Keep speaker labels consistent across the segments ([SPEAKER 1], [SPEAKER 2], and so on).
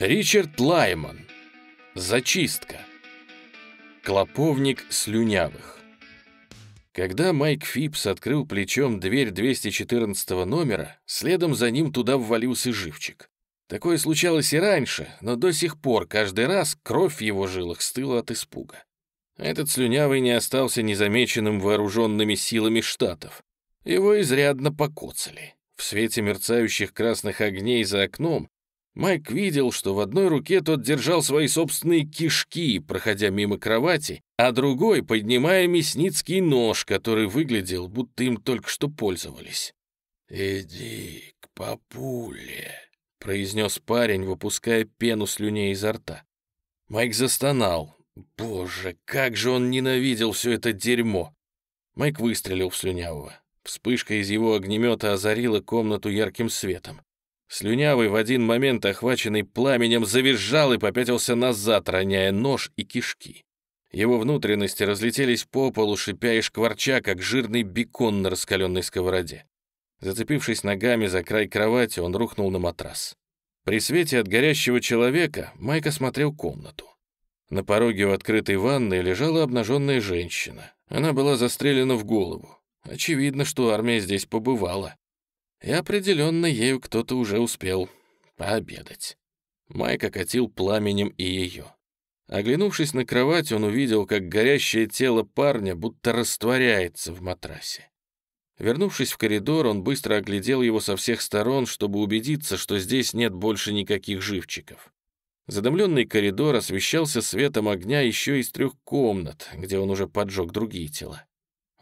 [SPEAKER 1] Ричард Лайман. Зачистка. Клоповник слюнявых. Когда Майк Фипс открыл плечом дверь 214 номера, следом за ним туда ввалился живчик. Такое случалось и раньше, но до сих пор каждый раз кровь в его жилах стыла от испуга. Этот слюнявый не остался незамеченным вооруженными силами штатов. Его изрядно покоцали. В свете мерцающих красных огней за окном Майк видел, что в одной руке тот держал свои собственные кишки, проходя мимо кровати, а другой, поднимая мясницкий нож, который выглядел, будто им только что пользовались. «Иди к папуле», — произнес парень, выпуская пену слюней изо рта. Майк застонал. «Боже, как же он ненавидел все это дерьмо!» Майк выстрелил в слюнявого. Вспышка из его огнемета озарила комнату ярким светом. Слюнявый, в один момент охваченный пламенем, завизжал и попятился назад, роняя нож и кишки. Его внутренности разлетелись по полу, шипя и шкварча, как жирный бекон на раскаленной сковороде. Зацепившись ногами за край кровати, он рухнул на матрас. При свете от горящего человека Майк осмотрел комнату. На пороге в открытой ванной лежала обнаженная женщина. Она была застрелена в голову. Очевидно, что армия здесь побывала и определенно ею кто-то уже успел пообедать. Майк окатил пламенем и ее. Оглянувшись на кровать, он увидел, как горящее тело парня будто растворяется в матрасе. Вернувшись в коридор, он быстро оглядел его со всех сторон, чтобы убедиться, что здесь нет больше никаких живчиков. Задымленный коридор освещался светом огня еще из трех комнат, где он уже поджег другие тела.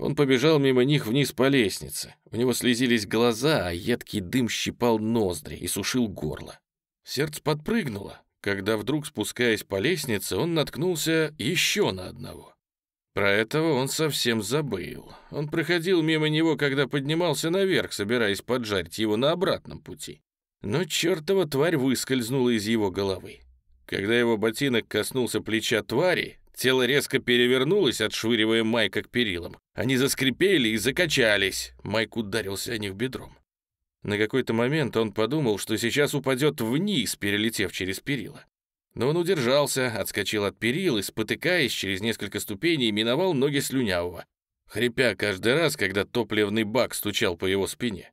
[SPEAKER 1] Он побежал мимо них вниз по лестнице. У него слезились глаза, а едкий дым щипал ноздри и сушил горло. Сердце подпрыгнуло, когда вдруг, спускаясь по лестнице, он наткнулся еще на одного. Про этого он совсем забыл. Он проходил мимо него, когда поднимался наверх, собираясь поджарить его на обратном пути. Но чертова тварь выскользнула из его головы. Когда его ботинок коснулся плеча твари, Тело резко перевернулось, отшвыривая Майка к перилам. Они заскрипели и закачались. Майк ударился о них бедром. На какой-то момент он подумал, что сейчас упадет вниз, перелетев через перила. Но он удержался, отскочил от перил и, спотыкаясь через несколько ступеней, миновал ноги слюнявого, хрипя каждый раз, когда топливный бак стучал по его спине.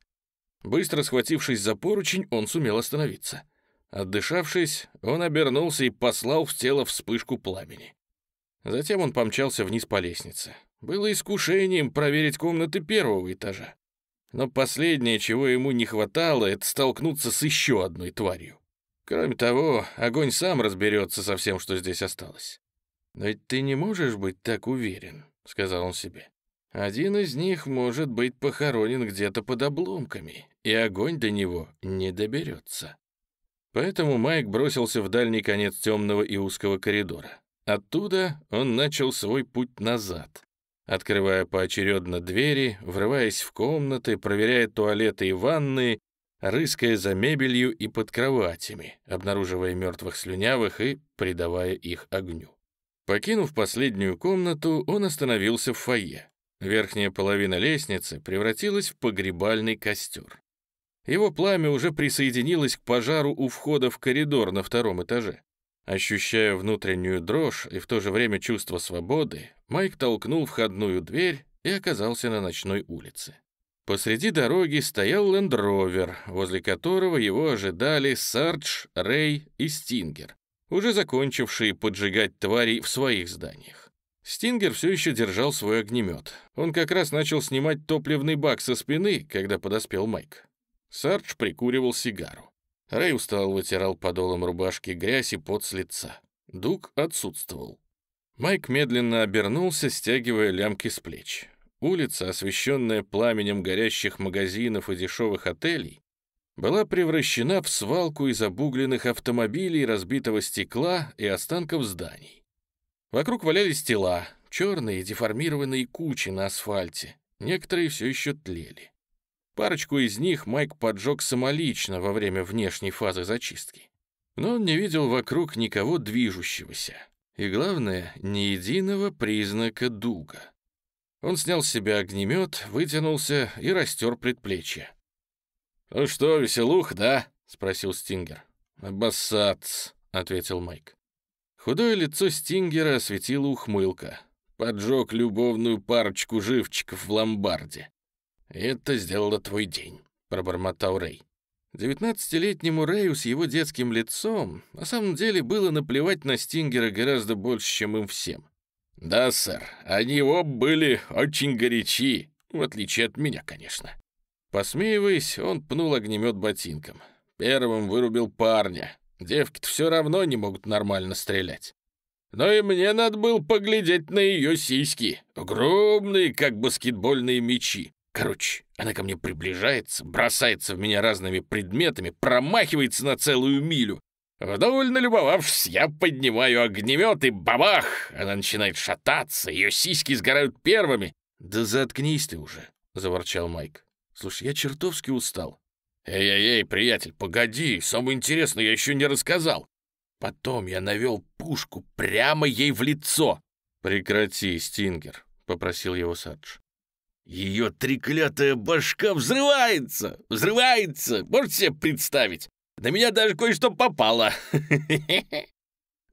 [SPEAKER 1] Быстро схватившись за поручень, он сумел остановиться. Отдышавшись, он обернулся и послал в тело вспышку пламени. Затем он помчался вниз по лестнице. Было искушением проверить комнаты первого этажа. Но последнее, чего ему не хватало, это столкнуться с еще одной тварью. Кроме того, огонь сам разберется со всем, что здесь осталось. «Но ведь ты не можешь быть так уверен», — сказал он себе. «Один из них может быть похоронен где-то под обломками, и огонь до него не доберется». Поэтому Майк бросился в дальний конец темного и узкого коридора. Оттуда он начал свой путь назад, открывая поочередно двери, врываясь в комнаты, проверяя туалеты и ванны, рыская за мебелью и под кроватями, обнаруживая мертвых слюнявых и придавая их огню. Покинув последнюю комнату, он остановился в фойе. Верхняя половина лестницы превратилась в погребальный костер. Его пламя уже присоединилось к пожару у входа в коридор на втором этаже. Ощущая внутреннюю дрожь и в то же время чувство свободы, Майк толкнул входную дверь и оказался на ночной улице. Посреди дороги стоял лендровер, возле которого его ожидали Сардж, Рэй и Стингер, уже закончившие поджигать тварей в своих зданиях. Стингер все еще держал свой огнемет. Он как раз начал снимать топливный бак со спины, когда подоспел Майк. Сардж прикуривал сигару. Рэй устал, вытирал подолом рубашки грязь и пот с лица. Дуг отсутствовал. Майк медленно обернулся, стягивая лямки с плеч. Улица, освещенная пламенем горящих магазинов и дешевых отелей, была превращена в свалку из обугленных автомобилей, разбитого стекла и останков зданий. Вокруг валялись тела, черные деформированные кучи на асфальте, некоторые все еще тлели. Парочку из них Майк поджег самолично во время внешней фазы зачистки. Но он не видел вокруг никого движущегося. И главное, ни единого признака дуга. Он снял с себя огнемет, вытянулся и растер предплечье. «Ну что, веселух, да?» — спросил Стингер. «Обоссац», — ответил Майк. Худое лицо Стингера осветила ухмылка. Поджег любовную парочку живчиков в ломбарде. «Это сделало твой день», — пробормотал Рэй. Девятнадцатилетнему Рэю с его детским лицом на самом деле было наплевать на Стингера гораздо больше, чем им всем. «Да, сэр, они оба были очень горячи, в отличие от меня, конечно». Посмеиваясь, он пнул огнемет ботинком. Первым вырубил парня. Девки-то все равно не могут нормально стрелять. Но и мне надо было поглядеть на ее сиськи. Огромные, как баскетбольные мячи. Короче, она ко мне приближается, бросается в меня разными предметами, промахивается на целую милю. Вдоволь любовавшись, я поднимаю огнемет и бабах! Она начинает шататься, ее сиськи сгорают первыми. «Да заткнись ты уже», — заворчал Майк. «Слушай, я чертовски устал». «Эй-эй-эй, приятель, погоди, самое интересное я еще не рассказал». Потом я навел пушку прямо ей в лицо. «Прекрати, Стингер», — попросил его Садж. Ее треклятая башка взрывается! Взрывается! Можете себе представить? На меня даже кое-что попало!»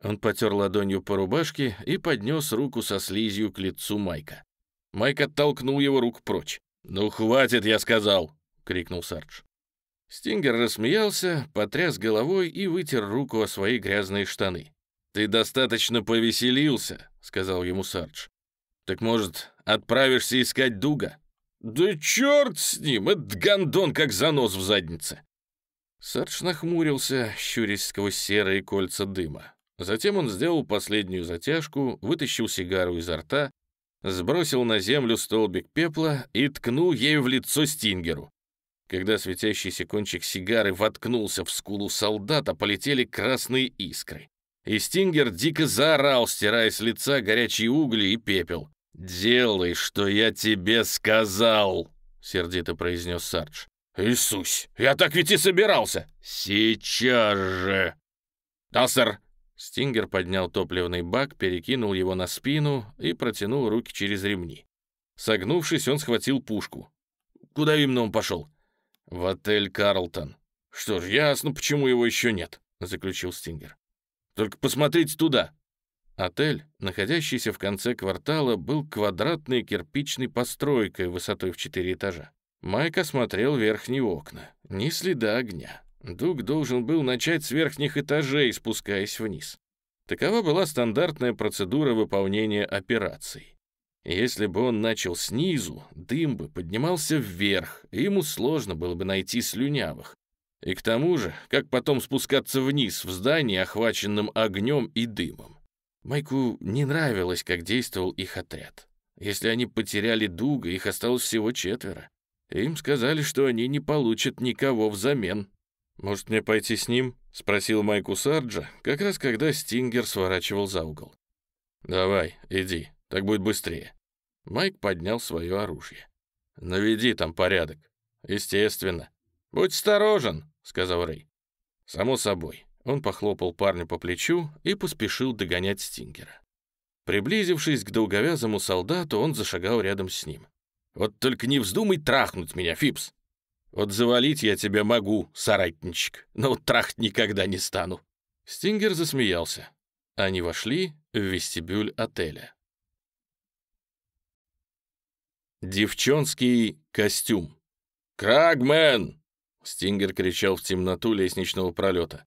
[SPEAKER 1] Он потер ладонью по рубашке и поднес руку со слизью к лицу Майка. Майк оттолкнул его рук прочь. «Ну, хватит, я сказал!» — крикнул Сардж. Стингер рассмеялся, потряс головой и вытер руку о свои грязные штаны. «Ты достаточно повеселился», — сказал ему Сардж. «Так, может, отправишься искать Дуга?» «Да черт с ним! Этот Гандон как занос в заднице!» Садж нахмурился, щурясь сквозь серые кольца дыма. Затем он сделал последнюю затяжку, вытащил сигару изо рта, сбросил на землю столбик пепла и ткнул ею в лицо Стингеру. Когда светящийся кончик сигары воткнулся в скулу солдата, полетели красные искры. И Стингер дико заорал, стирая с лица горячие угли и пепел. «Делай, что я тебе сказал!» — сердито произнес Сардж. «Иисус, я так ведь и собирался!» «Сейчас же!» «Да, сэр!» Стингер поднял топливный бак, перекинул его на спину и протянул руки через ремни. Согнувшись, он схватил пушку. «Куда именно он пошел?» «В отель Карлтон». «Что ж, ясно, почему его еще нет», — заключил Стингер. «Только посмотрите туда!» Отель, находящийся в конце квартала, был квадратной кирпичной постройкой высотой в четыре этажа. Майк осмотрел верхние окна. Ни следа огня. Дуг должен был начать с верхних этажей, спускаясь вниз. Такова была стандартная процедура выполнения операций. Если бы он начал снизу, дым бы поднимался вверх, и ему сложно было бы найти слюнявых. И к тому же, как потом спускаться вниз в здании, охваченном огнем и дымом. Майку не нравилось, как действовал их отряд. Если они потеряли Дуга, их осталось всего четверо. Им сказали, что они не получат никого взамен. «Может, мне пойти с ним?» — спросил Майку Сарджа, как раз когда Стингер сворачивал за угол. «Давай, иди, так будет быстрее». Майк поднял свое оружие. «Наведи там порядок». «Естественно». «Будь осторожен», — сказал Рэй. «Само собой. Он похлопал парня по плечу и поспешил догонять Стингера. Приблизившись к долговязому солдату, он зашагал рядом с ним. «Вот только не вздумай трахнуть меня, Фипс! Вот завалить я тебя могу, соратничек, но вот трахать никогда не стану!» Стингер засмеялся. Они вошли в вестибюль отеля. Девчонский костюм. «Крагмен!» — Стингер кричал в темноту лестничного пролета.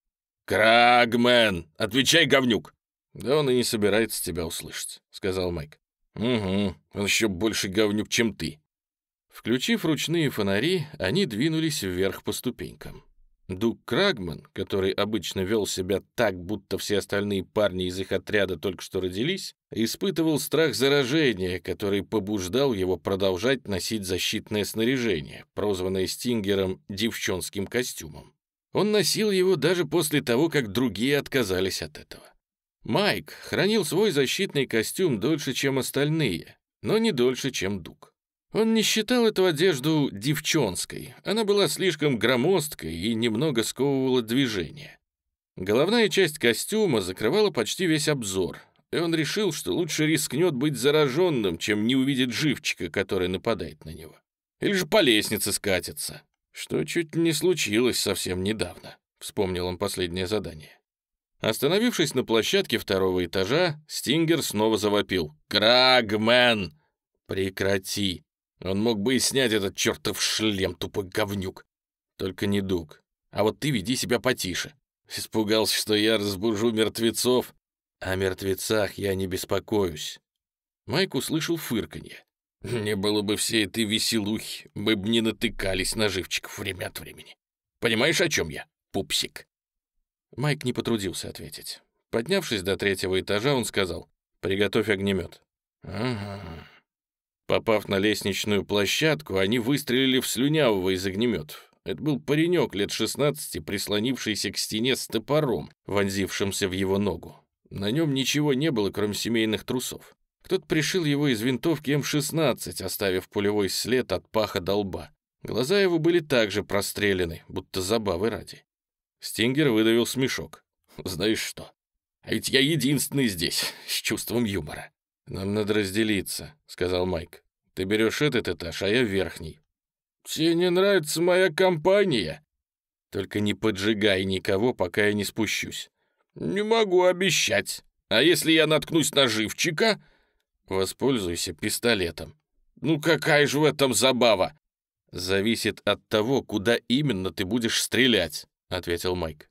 [SPEAKER 1] «Крагмен! Отвечай, говнюк!» «Да он и не собирается тебя услышать», — сказал Майк. «Угу, он еще больше говнюк, чем ты». Включив ручные фонари, они двинулись вверх по ступенькам. Дуг Крагман, который обычно вел себя так, будто все остальные парни из их отряда только что родились, испытывал страх заражения, который побуждал его продолжать носить защитное снаряжение, прозванное Стингером девчонским костюмом. Он носил его даже после того, как другие отказались от этого. Майк хранил свой защитный костюм дольше, чем остальные, но не дольше, чем Дуг. Он не считал эту одежду девчонской, она была слишком громоздкой и немного сковывала движение. Головная часть костюма закрывала почти весь обзор, и он решил, что лучше рискнет быть зараженным, чем не увидит живчика, который нападает на него. Или же по лестнице скатится что чуть не случилось совсем недавно, вспомнил он последнее задание. Остановившись на площадке второго этажа, Стингер снова завопил. «Крагмен! Прекрати! Он мог бы и снять этот чертов шлем, тупой говнюк. Только не дуг. А вот ты веди себя потише. Испугался, что я разбужу мертвецов. О мертвецах я не беспокоюсь». Майк услышал фырканье. Не было бы всей этой веселухи, мы бы не натыкались на живчиков время от времени. Понимаешь, о чем я, пупсик?» Майк не потрудился ответить. Поднявшись до третьего этажа, он сказал, «Приготовь огнемет». «Ага». Попав на лестничную площадку, они выстрелили в слюнявого из огнеметов. Это был паренек лет 16, прислонившийся к стене с топором, вонзившимся в его ногу. На нем ничего не было, кроме семейных трусов. Кто-то пришил его из винтовки М-16, оставив пулевой след от паха до лба. Глаза его были также прострелены, будто забавы ради. Стингер выдавил смешок. «Знаешь что? А ведь я единственный здесь, с чувством юмора». «Нам надо разделиться», — сказал Майк. «Ты берешь этот этаж, а я верхний». «Тебе не нравится моя компания?» «Только не поджигай никого, пока я не спущусь». «Не могу обещать. А если я наткнусь на живчика, Воспользуйся пистолетом. Ну какая же в этом забава? Зависит от того, куда именно ты будешь стрелять, ответил Майк.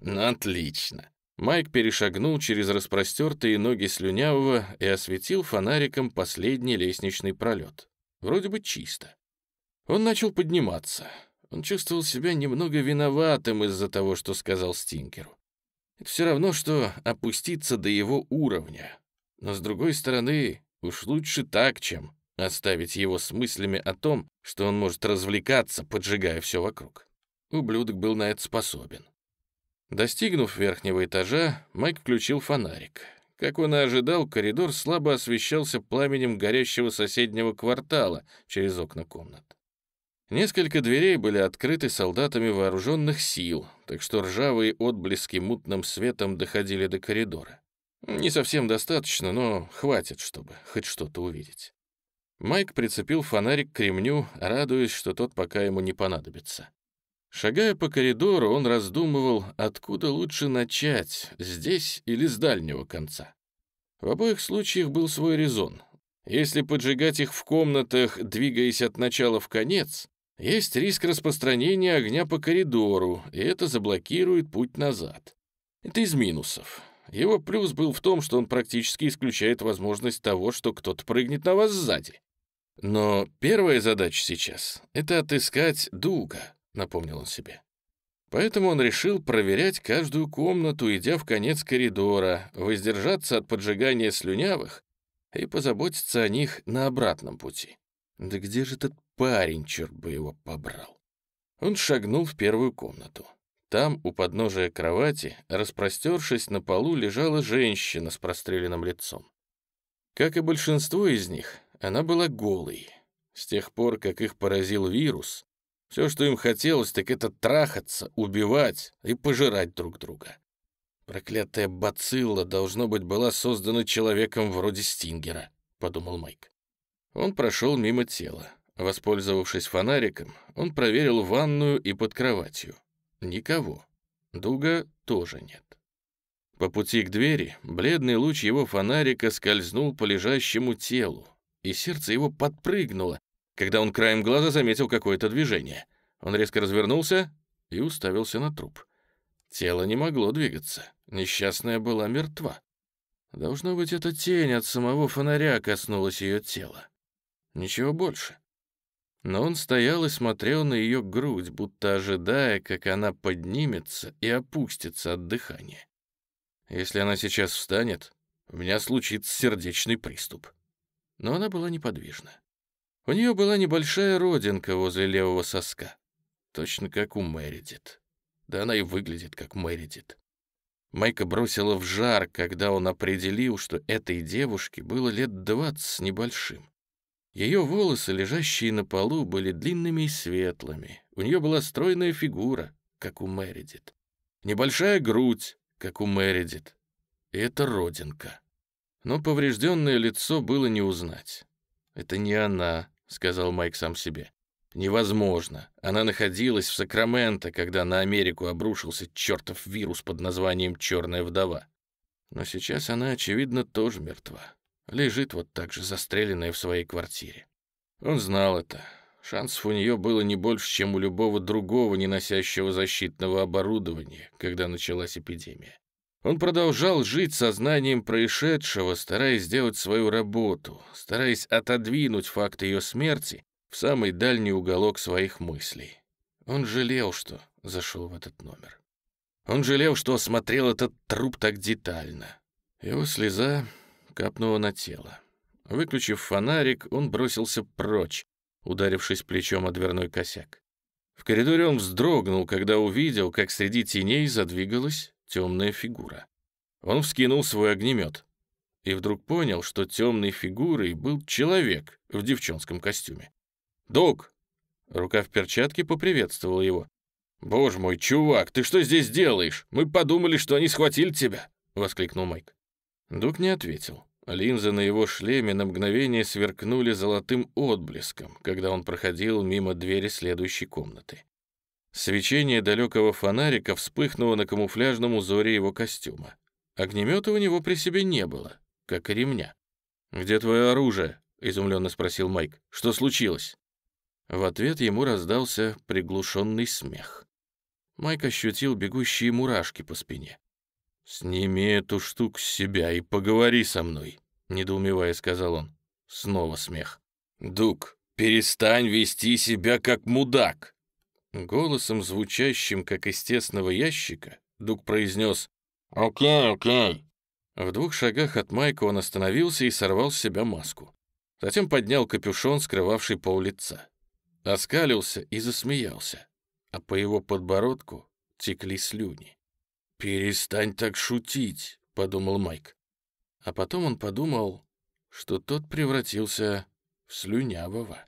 [SPEAKER 1] ну отлично. Майк перешагнул через распростертые ноги слюнявого и осветил фонариком последний лестничный пролет. Вроде бы чисто. Он начал подниматься. Он чувствовал себя немного виноватым из-за того, что сказал Стинкеру. Это все равно, что опуститься до его уровня. Но с другой стороны, уж лучше так, чем оставить его с мыслями о том, что он может развлекаться, поджигая все вокруг. Ублюдок был на это способен. Достигнув верхнего этажа, Майк включил фонарик. Как он и ожидал, коридор слабо освещался пламенем горящего соседнего квартала через окна комнат. Несколько дверей были открыты солдатами вооруженных сил, так что ржавые отблески мутным светом доходили до коридора. Не совсем достаточно, но хватит, чтобы хоть что-то увидеть. Майк прицепил фонарик к ремню, радуясь, что тот пока ему не понадобится. Шагая по коридору, он раздумывал, откуда лучше начать, здесь или с дальнего конца. В обоих случаях был свой резон. Если поджигать их в комнатах, двигаясь от начала в конец, есть риск распространения огня по коридору, и это заблокирует путь назад. Это из минусов. Его плюс был в том, что он практически исключает возможность того, что кто-то прыгнет на вас сзади. Но первая задача сейчас — это отыскать Дуга, напомнил он себе. Поэтому он решил проверять каждую комнату, идя в конец коридора, воздержаться от поджигания слюнявых и позаботиться о них на обратном пути. Да где же этот парень, черт бы его побрал? Он шагнул в первую комнату. Там, у подножия кровати, распростершись на полу, лежала женщина с простреленным лицом. Как и большинство из них, она была голой. С тех пор, как их поразил вирус, все, что им хотелось, так это трахаться, убивать и пожирать друг друга. «Проклятая бацилла, должно быть, была создана человеком вроде Стингера», — подумал Майк. Он прошел мимо тела. Воспользовавшись фонариком, он проверил ванную и под кроватью. Никого. Дуга тоже нет. По пути к двери бледный луч его фонарика скользнул по лежащему телу, и сердце его подпрыгнуло, когда он краем глаза заметил какое-то движение. Он резко развернулся и уставился на труп. Тело не могло двигаться, несчастная была мертва. Должно быть, эта тень от самого фонаря коснулась ее тела. Ничего больше. Но он стоял и смотрел на ее грудь, будто ожидая, как она поднимется и опустится от дыхания. Если она сейчас встанет, у меня случится сердечный приступ. Но она была неподвижна. У нее была небольшая родинка возле левого соска, точно как у Мэридит. Да она и выглядит как Мэридит. Майка бросила в жар, когда он определил, что этой девушке было лет двадцать с небольшим. Ее волосы, лежащие на полу, были длинными и светлыми. У нее была стройная фигура, как у Мередит. Небольшая грудь, как у Мередит. И это родинка. Но поврежденное лицо было не узнать. «Это не она», — сказал Майк сам себе. «Невозможно. Она находилась в Сакраменто, когда на Америку обрушился чертов вирус под названием «Черная вдова». Но сейчас она, очевидно, тоже мертва лежит вот так же застреленная в своей квартире. Он знал это. Шансов у нее было не больше, чем у любого другого, не носящего защитного оборудования, когда началась эпидемия. Он продолжал жить сознанием происшедшего, стараясь сделать свою работу, стараясь отодвинуть факт ее смерти в самый дальний уголок своих мыслей. Он жалел, что зашел в этот номер. Он жалел, что осмотрел этот труп так детально. Его слеза Капнуло на тело. Выключив фонарик, он бросился прочь, ударившись плечом о дверной косяк. В коридоре он вздрогнул, когда увидел, как среди теней задвигалась темная фигура. Он вскинул свой огнемет и вдруг понял, что темной фигурой был человек в девчонском костюме. «Док!» Рука в перчатке поприветствовала его. «Боже мой, чувак, ты что здесь делаешь? Мы подумали, что они схватили тебя!» — воскликнул Майк. Док не ответил. Линзы на его шлеме на мгновение сверкнули золотым отблеском, когда он проходил мимо двери следующей комнаты. Свечение далекого фонарика вспыхнуло на камуфляжном узоре его костюма. Огнемета у него при себе не было, как и ремня. «Где твое оружие?» — изумленно спросил Майк. «Что случилось?» В ответ ему раздался приглушенный смех. Майк ощутил бегущие мурашки по спине. «Сними эту штуку с себя и поговори со мной», — недоумевая сказал он. Снова смех. «Дук, перестань вести себя как мудак!» Голосом, звучащим как из тесного ящика, Дук произнес «Окей, окей». В двух шагах от Майка он остановился и сорвал с себя маску. Затем поднял капюшон, скрывавший пол лица. Оскалился и засмеялся, а по его подбородку текли слюни. «Перестань так шутить», — подумал Майк. А потом он подумал, что тот превратился в слюнявого.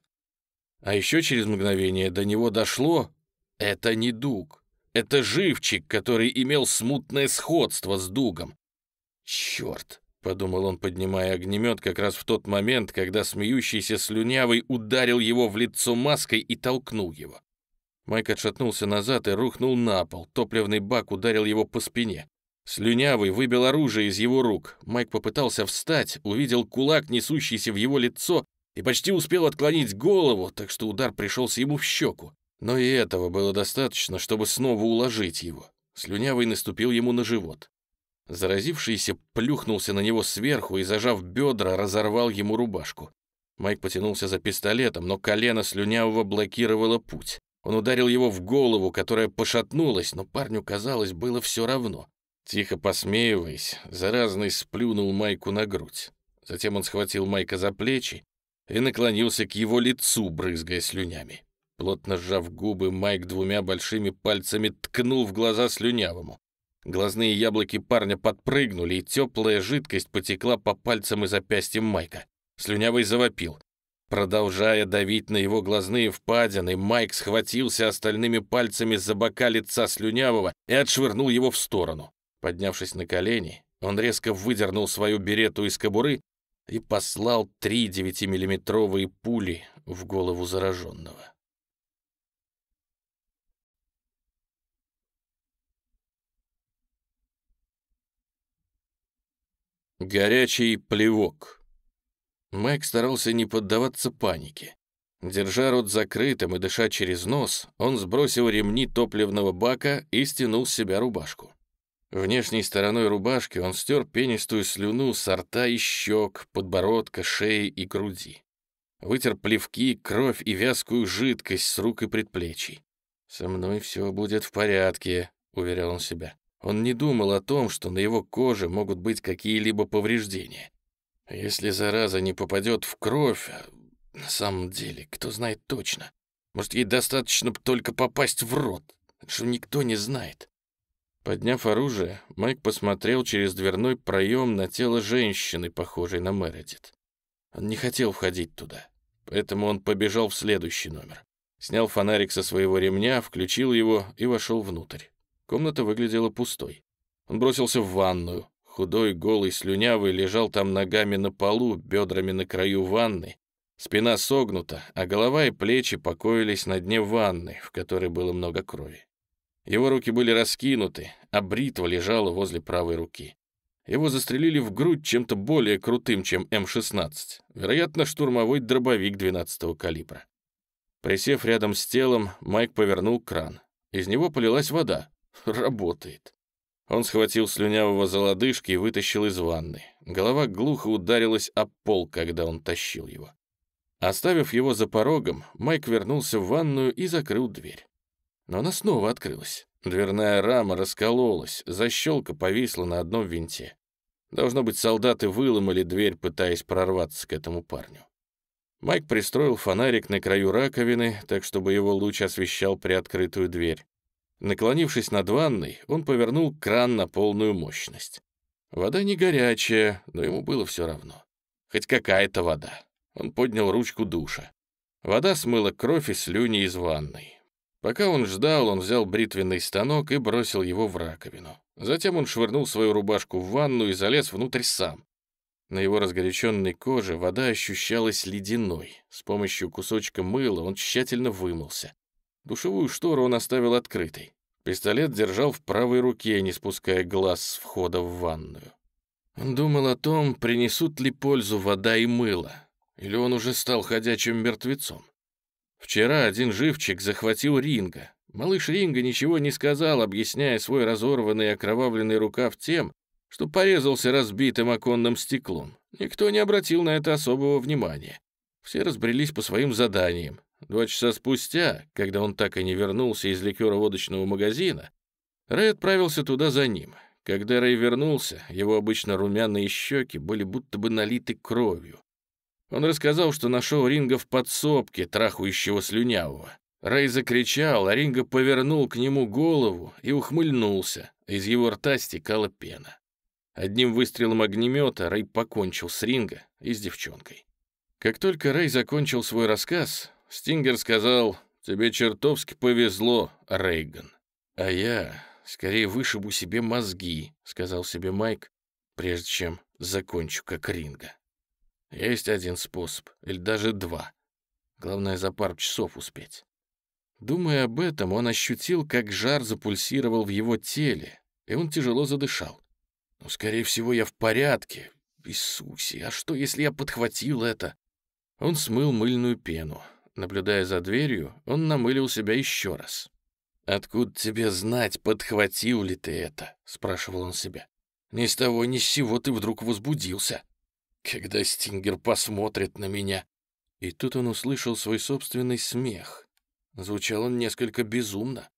[SPEAKER 1] А еще через мгновение до него дошло «это не дуг, это живчик, который имел смутное сходство с дугом». «Черт!» — подумал он, поднимая огнемет как раз в тот момент, когда смеющийся слюнявый ударил его в лицо маской и толкнул его. Майк отшатнулся назад и рухнул на пол. Топливный бак ударил его по спине. Слюнявый выбил оружие из его рук. Майк попытался встать, увидел кулак, несущийся в его лицо, и почти успел отклонить голову, так что удар пришелся ему в щеку. Но и этого было достаточно, чтобы снова уложить его. Слюнявый наступил ему на живот. Заразившийся плюхнулся на него сверху и, зажав бедра, разорвал ему рубашку. Майк потянулся за пистолетом, но колено слюнявого блокировало путь. Он ударил его в голову, которая пошатнулась, но парню, казалось, было все равно. Тихо посмеиваясь, заразный сплюнул Майку на грудь. Затем он схватил Майка за плечи и наклонился к его лицу, брызгая слюнями. Плотно сжав губы, Майк двумя большими пальцами ткнул в глаза слюнявому. Глазные яблоки парня подпрыгнули, и теплая жидкость потекла по пальцам и запястьям Майка. Слюнявый завопил. Продолжая давить на его глазные впадины, Майк схватился остальными пальцами за бока лица слюнявого и отшвырнул его в сторону. Поднявшись на колени, он резко выдернул свою берету из кобуры и послал три девятимиллиметровые пули в голову зараженного. Горячий плевок Мэг старался не поддаваться панике. Держа рот закрытым и дыша через нос, он сбросил ремни топливного бака и стянул с себя рубашку. Внешней стороной рубашки он стер пенистую слюну с рта и щек, подбородка, шеи и груди. Вытер плевки, кровь и вязкую жидкость с рук и предплечий. «Со мной все будет в порядке», — уверял он себя. Он не думал о том, что на его коже могут быть какие-либо повреждения. Если зараза не попадет в кровь, а, на самом деле, кто знает точно? Может, ей достаточно только попасть в рот? что никто не знает. Подняв оружие, Майк посмотрел через дверной проем на тело женщины, похожей на Мередит. Он не хотел входить туда, поэтому он побежал в следующий номер. Снял фонарик со своего ремня, включил его и вошел внутрь. Комната выглядела пустой. Он бросился в ванную, Худой, голый, слюнявый лежал там ногами на полу, бедрами на краю ванны. Спина согнута, а голова и плечи покоились на дне ванны, в которой было много крови. Его руки были раскинуты, а бритва лежала возле правой руки. Его застрелили в грудь чем-то более крутым, чем М-16, вероятно, штурмовой дробовик 12-го калибра. Присев рядом с телом, Майк повернул кран. Из него полилась вода. Работает. Он схватил слюнявого за лодыжки и вытащил из ванны. Голова глухо ударилась об пол, когда он тащил его. Оставив его за порогом, Майк вернулся в ванную и закрыл дверь. Но она снова открылась. Дверная рама раскололась, защелка повисла на одном винте. Должно быть, солдаты выломали дверь, пытаясь прорваться к этому парню. Майк пристроил фонарик на краю раковины, так чтобы его луч освещал приоткрытую дверь. Наклонившись над ванной, он повернул кран на полную мощность. Вода не горячая, но ему было все равно. Хоть какая-то вода. Он поднял ручку душа. Вода смыла кровь и слюни из ванной. Пока он ждал, он взял бритвенный станок и бросил его в раковину. Затем он швырнул свою рубашку в ванну и залез внутрь сам. На его разгоряченной коже вода ощущалась ледяной. С помощью кусочка мыла он тщательно вымылся. Душевую штору он оставил открытой. Пистолет держал в правой руке, не спуская глаз с входа в ванную. Он думал о том, принесут ли пользу вода и мыло, или он уже стал ходячим мертвецом. Вчера один живчик захватил Ринга. Малыш Ринга ничего не сказал, объясняя свой разорванный и окровавленный рукав тем, что порезался разбитым оконным стеклом. Никто не обратил на это особого внимания. Все разбрелись по своим заданиям. Два часа спустя, когда он так и не вернулся из ликероводочного магазина, Рэй отправился туда за ним. Когда Рэй вернулся, его обычно румяные щеки были будто бы налиты кровью. Он рассказал, что нашел Ринга в подсобке, трахающего слюнявого. Рэй закричал, а Ринга повернул к нему голову и ухмыльнулся. Из его рта стекала пена. Одним выстрелом огнемета Рэй покончил с Ринга и с девчонкой. Как только Рэй закончил свой рассказ, Стингер сказал, «Тебе чертовски повезло, Рейган». «А я скорее вышибу себе мозги», — сказал себе Майк, прежде чем закончу как ринга. Есть один способ, или даже два. Главное, за пару часов успеть. Думая об этом, он ощутил, как жар запульсировал в его теле, и он тяжело задышал. «Ну, скорее всего, я в порядке. Иисусе, а что, если я подхватил это?» Он смыл мыльную пену. Наблюдая за дверью, он намылил себя еще раз. «Откуда тебе знать, подхватил ли ты это?» — спрашивал он себя. «Ни с того ни с сего ты вдруг возбудился. Когда Стингер посмотрит на меня...» И тут он услышал свой собственный смех. Звучал он несколько безумно.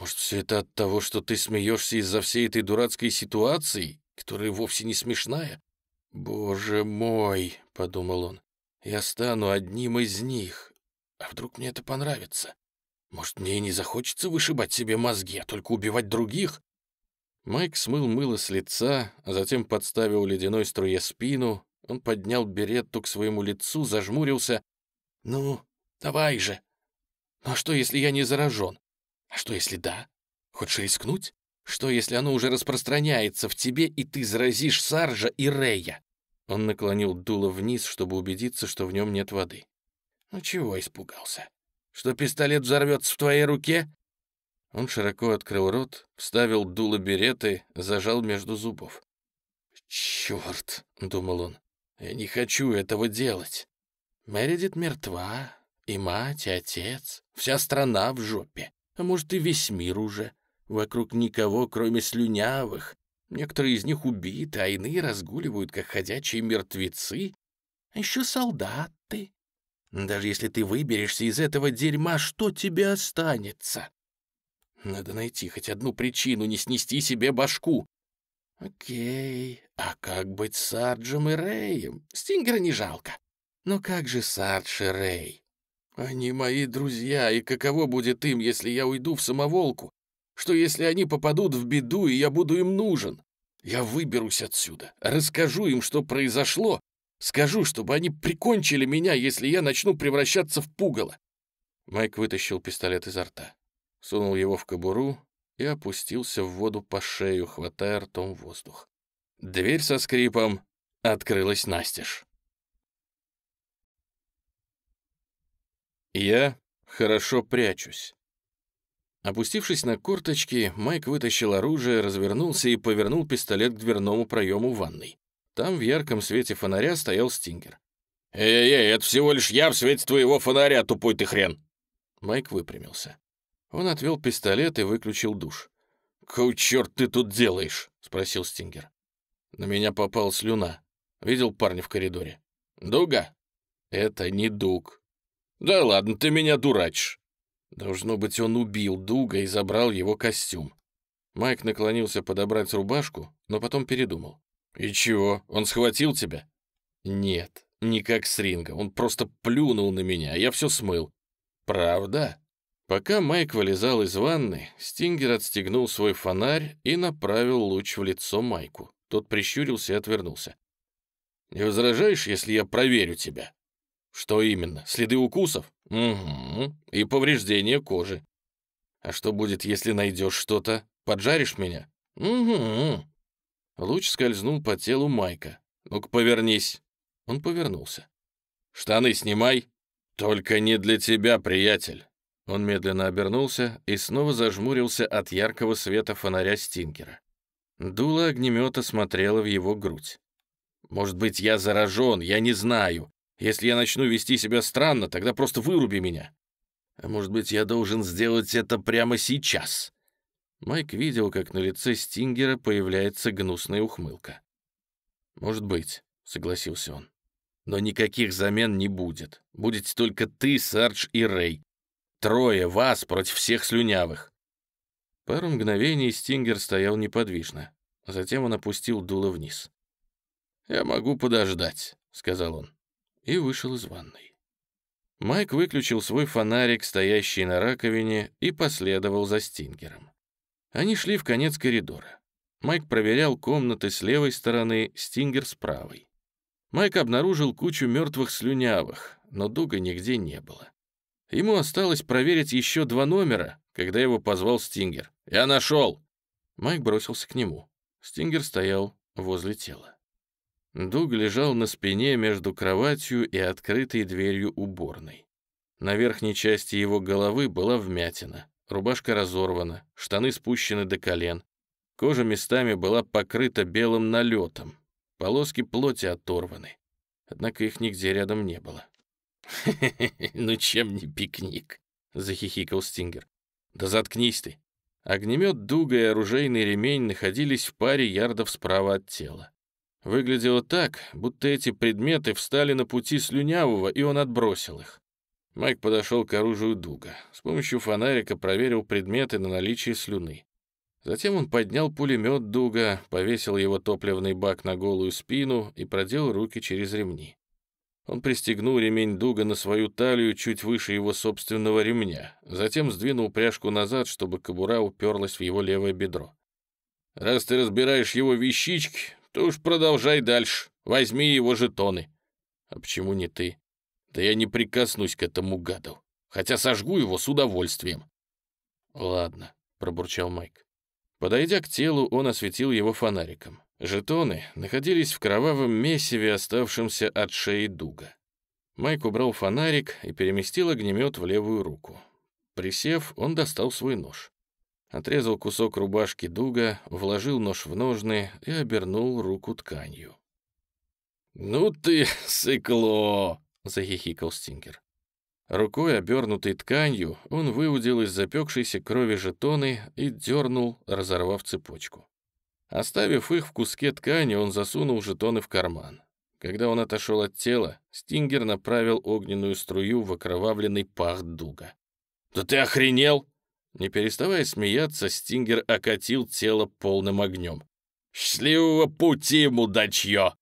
[SPEAKER 1] «Может, все это от того, что ты смеешься из-за всей этой дурацкой ситуации, которая вовсе не смешная?» «Боже мой!» — подумал он. «Я стану одним из них, а вдруг мне это понравится? Может, мне и не захочется вышибать себе мозги, а только убивать других? Майк смыл мыло с лица, а затем подставил ледяной струе спину. Он поднял беретту к своему лицу, зажмурился. «Ну, давай же! Ну а что, если я не заражен? А что, если да? Хочешь рискнуть? Что, если оно уже распространяется в тебе, и ты заразишь Саржа и Рея?» Он наклонил дуло вниз, чтобы убедиться, что в нем нет воды. «Ну чего испугался? Что пистолет взорвется в твоей руке?» Он широко открыл рот, вставил дуло береты, зажал между зубов. «Черт!» — думал он. «Я не хочу этого делать. Мередит мертва, и мать, и отец, вся страна в жопе, а может и весь мир уже. Вокруг никого, кроме слюнявых. Некоторые из них убиты, а иные разгуливают, как ходячие мертвецы. А еще солдат, даже если ты выберешься из этого дерьма, что тебе останется? Надо найти хоть одну причину не снести себе башку. Окей, а как быть с Арджем и Рэем? Стингера не жалко. Но как же Сардж и Рэй? Они мои друзья, и каково будет им, если я уйду в самоволку? Что если они попадут в беду, и я буду им нужен? Я выберусь отсюда, расскажу им, что произошло, Скажу, чтобы они прикончили меня, если я начну превращаться в пугало». Майк вытащил пистолет изо рта, сунул его в кобуру и опустился в воду по шею, хватая ртом воздух. Дверь со скрипом открылась настежь. Я хорошо прячусь. Опустившись на корточки, Майк вытащил оружие, развернулся и повернул пистолет к дверному проему ванной. Там в ярком свете фонаря стоял Стингер. «Эй-эй, это всего лишь я в свете твоего фонаря, тупой ты хрен!» Майк выпрямился. Он отвел пистолет и выключил душ. «Кого черт ты тут делаешь?» — спросил Стингер. На меня попал слюна. Видел парня в коридоре. «Дуга?» «Это не Дуг». «Да ладно, ты меня дурачишь». Должно быть, он убил Дуга и забрал его костюм. Майк наклонился подобрать рубашку, но потом передумал. «И чего, он схватил тебя?» «Нет, не как с ринга, он просто плюнул на меня, а я все смыл». «Правда?» Пока Майк вылезал из ванны, Стингер отстегнул свой фонарь и направил луч в лицо Майку. Тот прищурился и отвернулся. «Не возражаешь, если я проверю тебя?» «Что именно? Следы укусов?» «Угу. И повреждения кожи». «А что будет, если найдешь что-то? Поджаришь меня?» «Угу. Луч скользнул по телу Майка. «Ну-ка, повернись». Он повернулся. «Штаны снимай». «Только не для тебя, приятель». Он медленно обернулся и снова зажмурился от яркого света фонаря Стингера. Дуло огнемета смотрело в его грудь. «Может быть, я заражен, я не знаю. Если я начну вести себя странно, тогда просто выруби меня. А может быть, я должен сделать это прямо сейчас?» Майк видел, как на лице Стингера появляется гнусная ухмылка. «Может быть», — согласился он. «Но никаких замен не будет. Будете только ты, Сардж и Рэй. Трое вас против всех слюнявых». Пару мгновений Стингер стоял неподвижно. Затем он опустил дуло вниз. «Я могу подождать», — сказал он. И вышел из ванной. Майк выключил свой фонарик, стоящий на раковине, и последовал за Стингером. Они шли в конец коридора. Майк проверял комнаты с левой стороны, Стингер с правой. Майк обнаружил кучу мертвых слюнявых, но Дуга нигде не было. Ему осталось проверить еще два номера, когда его позвал Стингер. «Я нашел!» Майк бросился к нему. Стингер стоял возле тела. Дуг лежал на спине между кроватью и открытой дверью уборной. На верхней части его головы была вмятина, Рубашка разорвана, штаны спущены до колен. Кожа местами была покрыта белым налетом. Полоски плоти оторваны. Однако их нигде рядом не было. ну чем не пикник?» — захихикал Стингер. «Да заткнись ты!» Огнемет дуга и оружейный ремень находились в паре ярдов справа от тела. Выглядело так, будто эти предметы встали на пути слюнявого, и он отбросил их. Майк подошел к оружию дуга. С помощью фонарика проверил предметы на наличие слюны. Затем он поднял пулемет дуга, повесил его топливный бак на голую спину и продел руки через ремни. Он пристегнул ремень дуга на свою талию чуть выше его собственного ремня, затем сдвинул пряжку назад, чтобы кобура уперлась в его левое бедро. «Раз ты разбираешь его вещички, то уж продолжай дальше. Возьми его жетоны». «А почему не ты?» Да я не прикоснусь к этому гаду, хотя сожгу его с удовольствием. Ладно, пробурчал Майк. Подойдя к телу, он осветил его фонариком. Жетоны находились в кровавом месиве, оставшемся от шеи дуга. Майк убрал фонарик и переместил огнемет в левую руку. Присев, он достал свой нож. Отрезал кусок рубашки дуга, вложил нож в ножны и обернул руку тканью. «Ну ты, сыкло!» — захихикал Стингер. Рукой, обернутой тканью, он выудил из запекшейся крови жетоны и дернул, разорвав цепочку. Оставив их в куске ткани, он засунул жетоны в карман. Когда он отошел от тела, Стингер направил огненную струю в окровавленный пах дуга. «Да ты охренел!» Не переставая смеяться, Стингер окатил тело полным огнем. «Счастливого пути, мудачье!»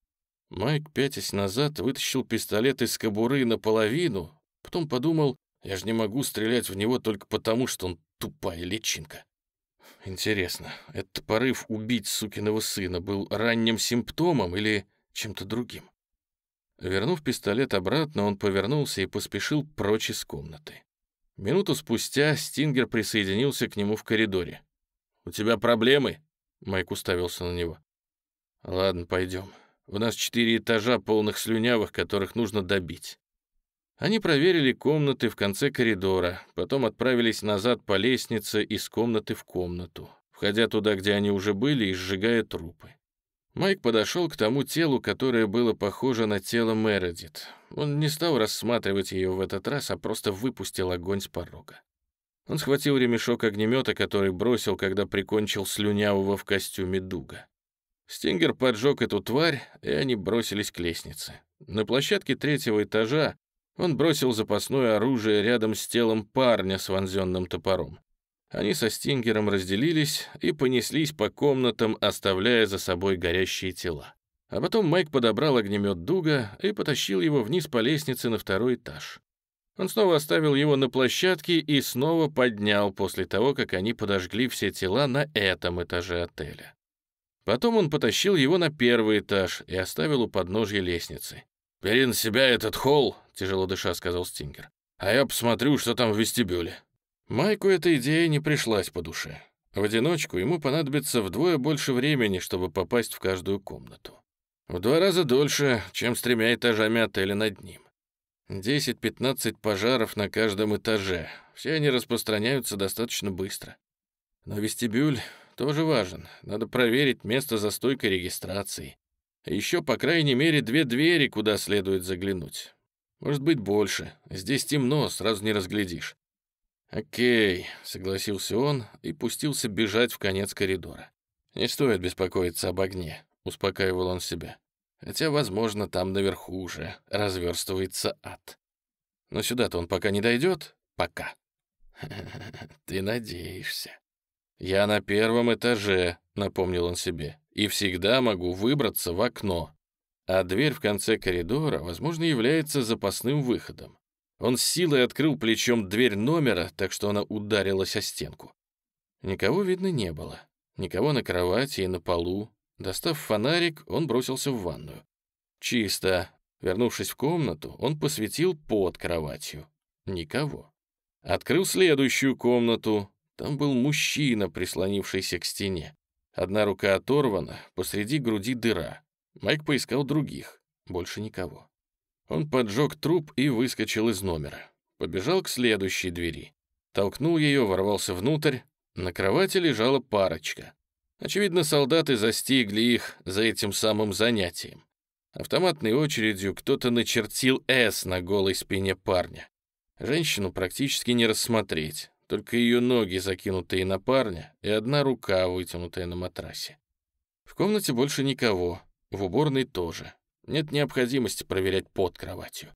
[SPEAKER 1] Майк, пятясь назад, вытащил пистолет из кобуры наполовину, потом подумал, я же не могу стрелять в него только потому, что он тупая личинка. Интересно, этот порыв убить сукиного сына был ранним симптомом или чем-то другим? Вернув пистолет обратно, он повернулся и поспешил прочь из комнаты. Минуту спустя Стингер присоединился к нему в коридоре. «У тебя проблемы?» — Майк уставился на него. «Ладно, пойдем. У нас четыре этажа, полных слюнявых, которых нужно добить. Они проверили комнаты в конце коридора, потом отправились назад по лестнице из комнаты в комнату, входя туда, где они уже были, и сжигая трупы. Майк подошел к тому телу, которое было похоже на тело Мередит. Он не стал рассматривать ее в этот раз, а просто выпустил огонь с порога. Он схватил ремешок огнемета, который бросил, когда прикончил слюнявого в костюме дуга. Стингер поджег эту тварь, и они бросились к лестнице. На площадке третьего этажа он бросил запасное оружие рядом с телом парня с вонзенным топором. Они со Стингером разделились и понеслись по комнатам, оставляя за собой горящие тела. А потом Майк подобрал огнемет Дуга и потащил его вниз по лестнице на второй этаж. Он снова оставил его на площадке и снова поднял после того, как они подожгли все тела на этом этаже отеля. Потом он потащил его на первый этаж и оставил у подножья лестницы. «Бери на себя этот холл», — тяжело дыша сказал Стингер, «а я посмотрю, что там в вестибюле». Майку эта идея не пришлась по душе. В одиночку ему понадобится вдвое больше времени, чтобы попасть в каждую комнату. В два раза дольше, чем с тремя этажами отеля над ним. 10-15 пожаров на каждом этаже. Все они распространяются достаточно быстро. Но вестибюль тоже важен. Надо проверить место за стойкой регистрации. еще, по крайней мере, две двери, куда следует заглянуть. Может быть, больше. Здесь темно, сразу не разглядишь. «Окей», — согласился он и пустился бежать в конец коридора. «Не стоит беспокоиться об огне», — успокаивал он себя. «Хотя, возможно, там наверху уже разверстывается ад. Но сюда-то он пока не дойдет. Пока». «Ты надеешься», «Я на первом этаже», — напомнил он себе, «и всегда могу выбраться в окно». А дверь в конце коридора, возможно, является запасным выходом. Он с силой открыл плечом дверь номера, так что она ударилась о стенку. Никого видно не было. Никого на кровати и на полу. Достав фонарик, он бросился в ванную. Чисто. Вернувшись в комнату, он посветил под кроватью. Никого. Открыл следующую комнату. Там был мужчина, прислонившийся к стене. Одна рука оторвана, посреди груди дыра. Майк поискал других, больше никого. Он поджег труп и выскочил из номера. Побежал к следующей двери. Толкнул ее, ворвался внутрь. На кровати лежала парочка. Очевидно, солдаты застигли их за этим самым занятием. Автоматной очередью кто-то начертил «С» на голой спине парня. Женщину практически не рассмотреть только ее ноги, закинутые на парня, и одна рука, вытянутая на матрасе. В комнате больше никого, в уборной тоже. Нет необходимости проверять под кроватью.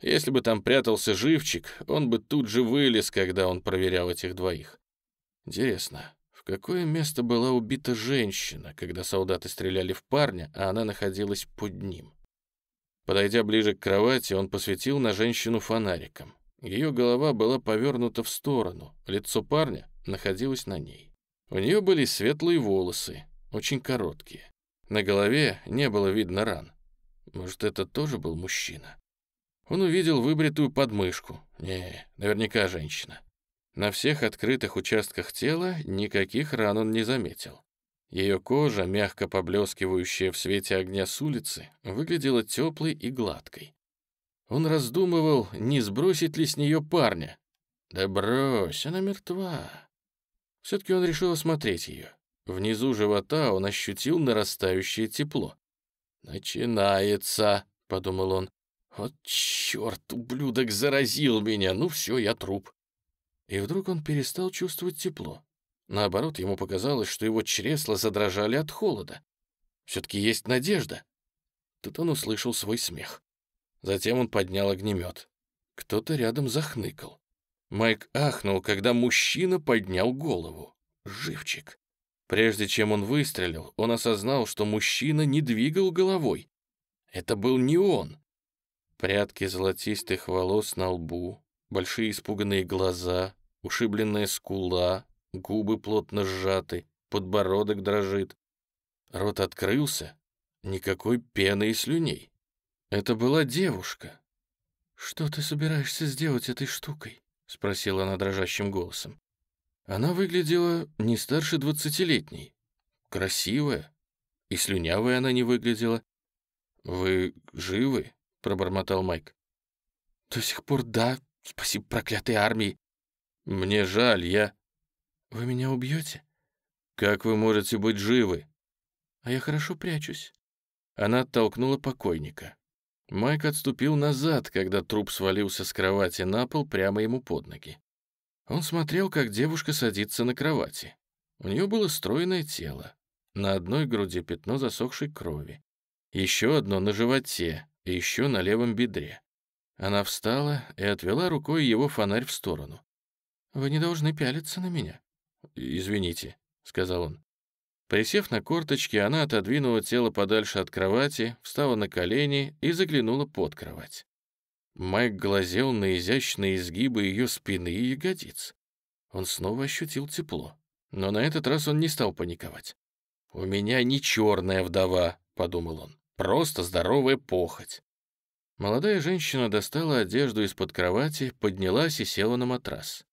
[SPEAKER 1] Если бы там прятался живчик, он бы тут же вылез, когда он проверял этих двоих. Интересно, в какое место была убита женщина, когда солдаты стреляли в парня, а она находилась под ним? Подойдя ближе к кровати, он посветил на женщину фонариком. Ее голова была повернута в сторону, лицо парня находилось на ней. У нее были светлые волосы, очень короткие. На голове не было видно ран. Может, это тоже был мужчина? Он увидел выбритую подмышку. Не, наверняка женщина. На всех открытых участках тела никаких ран он не заметил. Ее кожа, мягко поблескивающая в свете огня с улицы, выглядела теплой и гладкой. Он раздумывал, не сбросит ли с нее парня. Да брось, она мертва. Все-таки он решил осмотреть ее. Внизу живота он ощутил нарастающее тепло. «Начинается», — подумал он. «Вот черт, ублюдок заразил меня! Ну все, я труп». И вдруг он перестал чувствовать тепло. Наоборот, ему показалось, что его чресла задрожали от холода. Все-таки есть надежда. Тут он услышал свой смех. Затем он поднял огнемет. Кто-то рядом захныкал. Майк ахнул, когда мужчина поднял голову. Живчик. Прежде чем он выстрелил, он осознал, что мужчина не двигал головой. Это был не он. Прятки золотистых волос на лбу, большие испуганные глаза, ушибленная скула, губы плотно сжаты, подбородок дрожит. Рот открылся, никакой пены и слюней. Это была девушка. «Что ты собираешься сделать этой штукой?» — спросила она дрожащим голосом. Она выглядела не старше двадцатилетней. Красивая. И слюнявая она не выглядела. «Вы живы?» — пробормотал Майк. «До сих пор да, спасибо проклятой армии». «Мне жаль, я...» «Вы меня убьете?» «Как вы можете быть живы?» «А я хорошо прячусь». Она оттолкнула покойника. Майк отступил назад, когда труп свалился с кровати на пол прямо ему под ноги. Он смотрел, как девушка садится на кровати. У нее было стройное тело. На одной груди пятно засохшей крови. Еще одно на животе, и еще на левом бедре. Она встала и отвела рукой его фонарь в сторону. «Вы не должны пялиться на меня». «Извините», — сказал он. Присев на корточки, она отодвинула тело подальше от кровати, встала на колени и заглянула под кровать. Майк глазел на изящные изгибы ее спины и ягодиц. Он снова ощутил тепло, но на этот раз он не стал паниковать. «У меня не черная вдова», — подумал он, — «просто здоровая похоть». Молодая женщина достала одежду из-под кровати, поднялась и села на матрас.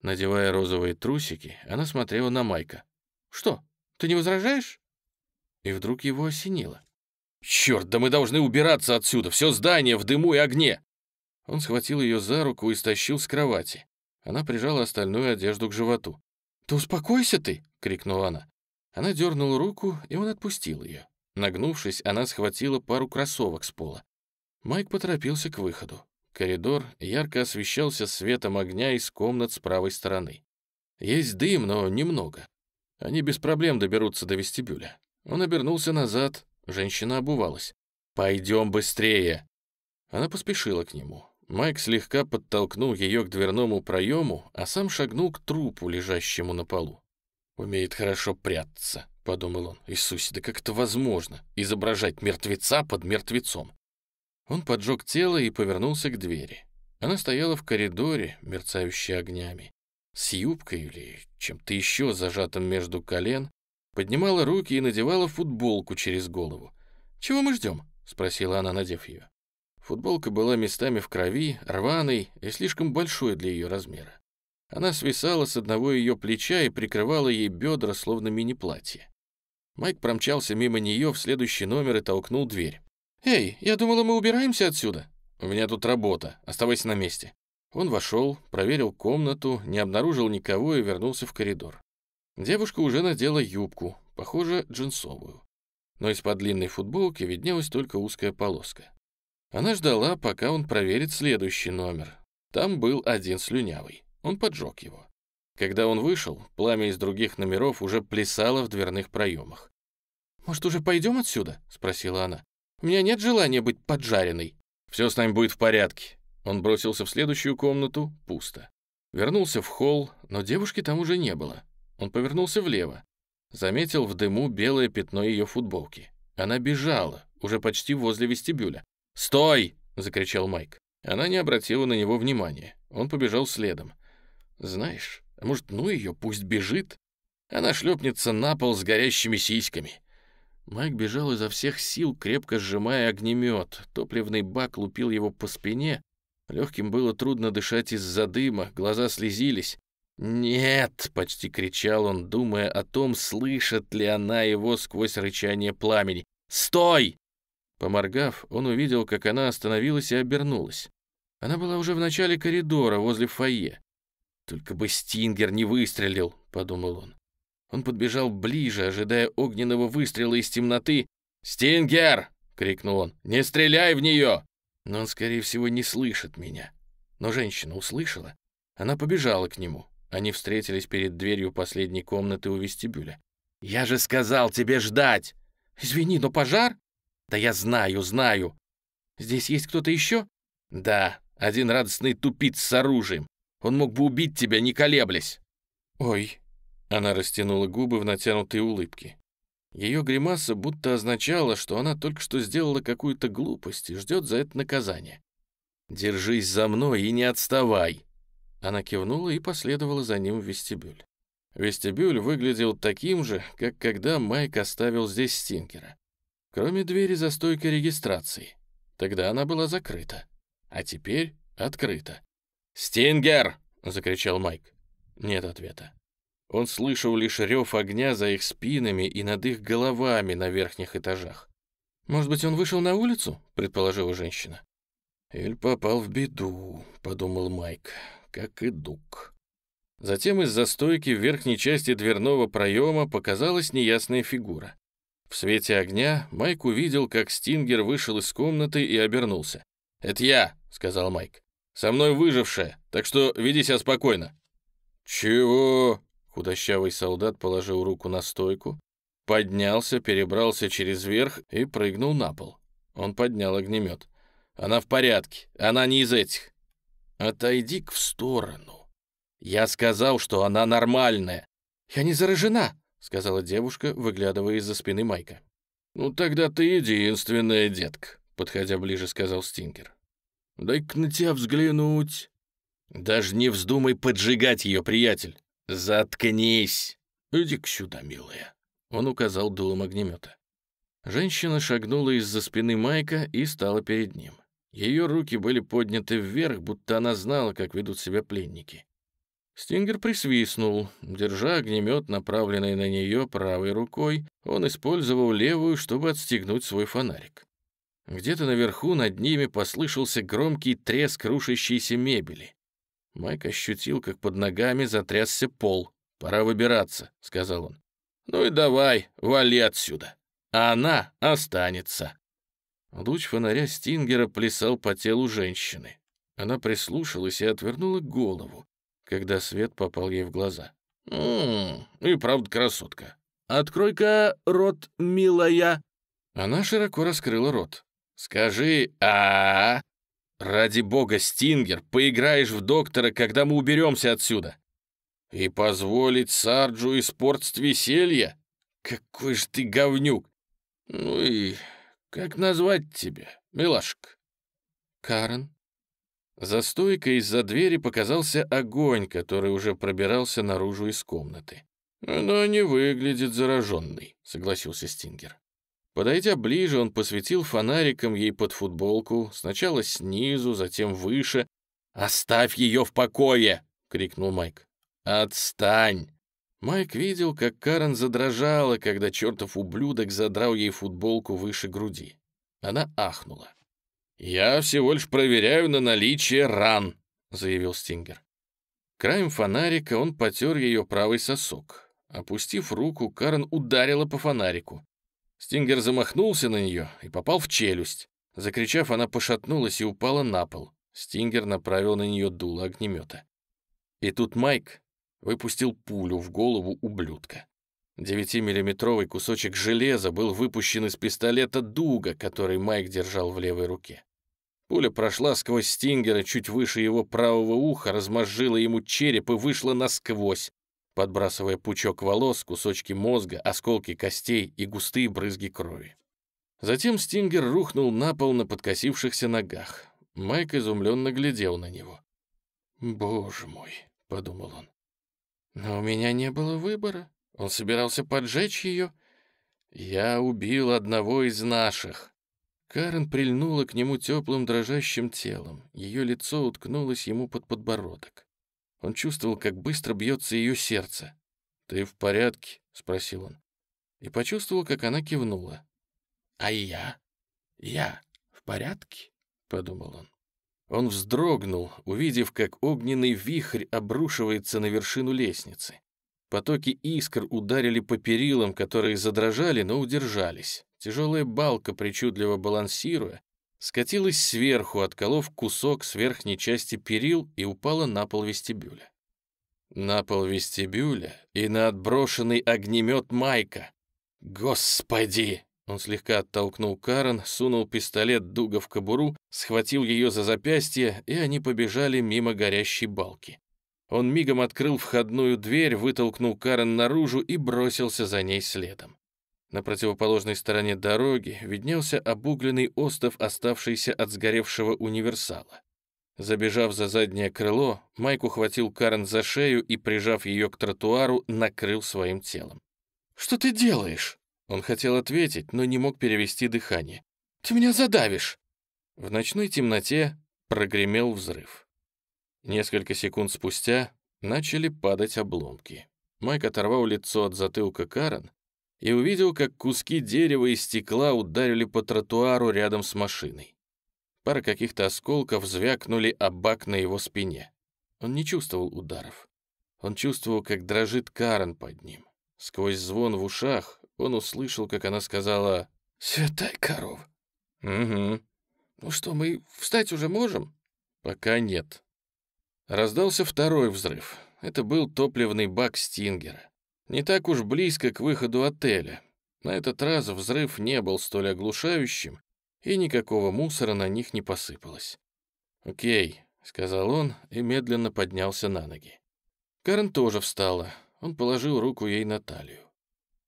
[SPEAKER 1] Надевая розовые трусики, она смотрела на Майка. «Что?» Ты не возражаешь?» И вдруг его осенило. «Черт, да мы должны убираться отсюда! Все здание в дыму и огне!» Он схватил ее за руку и стащил с кровати. Она прижала остальную одежду к животу. «Да успокойся ты!» — крикнула она. Она дернула руку, и он отпустил ее. Нагнувшись, она схватила пару кроссовок с пола. Майк поторопился к выходу. Коридор ярко освещался светом огня из комнат с правой стороны. Есть дым, но немного. Они без проблем доберутся до вестибюля. Он обернулся назад, женщина обувалась. «Пойдем быстрее!» Она поспешила к нему. Майк слегка подтолкнул ее к дверному проему, а сам шагнул к трупу, лежащему на полу. «Умеет хорошо прятаться», — подумал он. «Иисусе, да как это возможно? Изображать мертвеца под мертвецом!» Он поджег тело и повернулся к двери. Она стояла в коридоре, мерцающей огнями с юбкой или чем-то еще зажатым между колен, поднимала руки и надевала футболку через голову. «Чего мы ждем?» — спросила она, надев ее. Футболка была местами в крови, рваной и слишком большой для ее размера. Она свисала с одного ее плеча и прикрывала ей бедра, словно мини-платье. Майк промчался мимо нее в следующий номер и толкнул дверь. «Эй, я думала, мы убираемся отсюда!» «У меня тут работа, оставайся на месте!» Он вошел, проверил комнату, не обнаружил никого и вернулся в коридор. Девушка уже надела юбку, похоже, джинсовую. Но из-под длинной футболки виднелась только узкая полоска. Она ждала, пока он проверит следующий номер. Там был один слюнявый. Он поджег его. Когда он вышел, пламя из других номеров уже плясало в дверных проемах. «Может, уже пойдем отсюда?» — спросила она. «У меня нет желания быть поджаренной». «Все с нами будет в порядке», он бросился в следующую комнату, пусто. Вернулся в холл, но девушки там уже не было. Он повернулся влево. Заметил в дыму белое пятно ее футболки. Она бежала, уже почти возле вестибюля. «Стой!» — закричал Майк. Она не обратила на него внимания. Он побежал следом. «Знаешь, может, ну ее, пусть бежит?» Она шлепнется на пол с горящими сиськами. Майк бежал изо всех сил, крепко сжимая огнемет. Топливный бак лупил его по спине, Легким было трудно дышать из-за дыма, глаза слезились. «Нет!» — почти кричал он, думая о том, слышит ли она его сквозь рычание пламени. «Стой!» Поморгав, он увидел, как она остановилась и обернулась. Она была уже в начале коридора, возле фойе. «Только бы Стингер не выстрелил!» — подумал он. Он подбежал ближе, ожидая огненного выстрела из темноты. «Стингер!» — крикнул он. «Не стреляй в нее!» но он, скорее всего, не слышит меня. Но женщина услышала. Она побежала к нему. Они встретились перед дверью последней комнаты у вестибюля. «Я же сказал тебе ждать!» «Извини, но пожар?» «Да я знаю, знаю!» «Здесь есть кто-то еще?» «Да, один радостный тупиц с оружием. Он мог бы убить тебя, не колеблясь!» «Ой!» Она растянула губы в натянутой улыбке. Ее гримаса будто означала, что она только что сделала какую-то глупость и ждет за это наказание. «Держись за мной и не отставай!» Она кивнула и последовала за ним в вестибюль. Вестибюль выглядел таким же, как когда Майк оставил здесь Стингера. Кроме двери за стойкой регистрации. Тогда она была закрыта, а теперь открыта. «Стингер!» — закричал Майк. Нет ответа. Он слышал лишь рев огня за их спинами и над их головами на верхних этажах. «Может быть, он вышел на улицу?» — предположила женщина. Иль попал в беду», — подумал Майк, — «как и Дуг. Затем из-за стойки в верхней части дверного проема показалась неясная фигура. В свете огня Майк увидел, как Стингер вышел из комнаты и обернулся. «Это я», — сказал Майк. «Со мной выжившая, так что веди себя спокойно». «Чего?» Худощавый солдат положил руку на стойку, поднялся, перебрался через верх и прыгнул на пол. Он поднял огнемет. «Она в порядке, она не из этих». к в сторону». «Я сказал, что она нормальная». «Я не заражена», — сказала девушка, выглядывая из-за спины Майка. «Ну тогда ты единственная, детка», — подходя ближе, сказал Стингер. «Дай-ка на тебя взглянуть». «Даже не вздумай поджигать ее, приятель. «Заткнись!» «Иди-ка сюда, милая!» Он указал дулом огнемета. Женщина шагнула из-за спины Майка и стала перед ним. Ее руки были подняты вверх, будто она знала, как ведут себя пленники. Стингер присвистнул. Держа огнемет, направленный на нее правой рукой, он использовал левую, чтобы отстегнуть свой фонарик. Где-то наверху над ними послышался громкий треск рушащейся мебели. Майк ощутил, как под ногами затрясся пол. «Пора выбираться», — сказал он. «Ну и давай, вали отсюда. А она останется». Луч фонаря Стингера плясал по телу женщины. Она прислушалась и отвернула голову, когда свет попал ей в глаза. «М-м, и правда красотка. Открой-ка рот, милая». Она широко раскрыла рот. «Скажи а, -а, -а «Ради бога, Стингер, поиграешь в доктора, когда мы уберемся отсюда!» «И позволить Сарджу испортить веселье? Какой же ты говнюк! Ну и как назвать тебя, милашка?» «Карен». За стойкой из-за двери показался огонь, который уже пробирался наружу из комнаты. Но не выглядит зараженной», — согласился Стингер. Подойдя ближе, он посветил фонариком ей под футболку, сначала снизу, затем выше. «Оставь ее в покое!» — крикнул Майк. «Отстань!» Майк видел, как Карен задрожала, когда чертов ублюдок задрал ей футболку выше груди. Она ахнула. «Я всего лишь проверяю на наличие ран», — заявил Стингер. Краем фонарика он потер ее правый сосок. Опустив руку, Карен ударила по фонарику. Стингер замахнулся на нее и попал в челюсть. Закричав, она пошатнулась и упала на пол. Стингер направил на нее дуло огнемета. И тут Майк выпустил пулю в голову ублюдка. Девятимиллиметровый кусочек железа был выпущен из пистолета дуга, который Майк держал в левой руке. Пуля прошла сквозь стингера чуть выше его правого уха, размозжила ему череп и вышла насквозь подбрасывая пучок волос, кусочки мозга, осколки костей и густые брызги крови. Затем Стингер рухнул на пол на подкосившихся ногах. Майк изумленно глядел на него. «Боже мой», — подумал он. «Но у меня не было выбора. Он собирался поджечь ее. Я убил одного из наших». Карен прильнула к нему теплым дрожащим телом. Ее лицо уткнулось ему под подбородок. Он чувствовал, как быстро бьется ее сердце. «Ты в порядке?» — спросил он. И почувствовал, как она кивнула. «А я? Я в порядке?» — подумал он. Он вздрогнул, увидев, как огненный вихрь обрушивается на вершину лестницы. Потоки искр ударили по перилам, которые задрожали, но удержались. Тяжелая балка, причудливо балансируя, скатилась сверху, отколов кусок с верхней части перил и упала на пол вестибюля. На пол вестибюля и на отброшенный огнемет Майка. «Господи!» Он слегка оттолкнул Карен, сунул пистолет Дуга в кобуру, схватил ее за запястье, и они побежали мимо горящей балки. Он мигом открыл входную дверь, вытолкнул Карен наружу и бросился за ней следом. На противоположной стороне дороги виднелся обугленный остов, оставшийся от сгоревшего универсала. Забежав за заднее крыло, Майк ухватил Карен за шею и, прижав ее к тротуару, накрыл своим телом. «Что ты делаешь?» Он хотел ответить, но не мог перевести дыхание. «Ты меня задавишь!» В ночной темноте прогремел взрыв. Несколько секунд спустя начали падать обломки. Майк оторвал лицо от затылка Карен и увидел, как куски дерева и стекла ударили по тротуару рядом с машиной. Пара каких-то осколков звякнули о бак на его спине. Он не чувствовал ударов. Он чувствовал, как дрожит Карен под ним. Сквозь звон в ушах он услышал, как она сказала «Святай коров». «Угу». «Ну что, мы встать уже можем?» «Пока нет». Раздался второй взрыв. Это был топливный бак Стингера не так уж близко к выходу отеля. На этот раз взрыв не был столь оглушающим, и никакого мусора на них не посыпалось. «Окей», — сказал он и медленно поднялся на ноги. Карен тоже встала. Он положил руку ей на талию.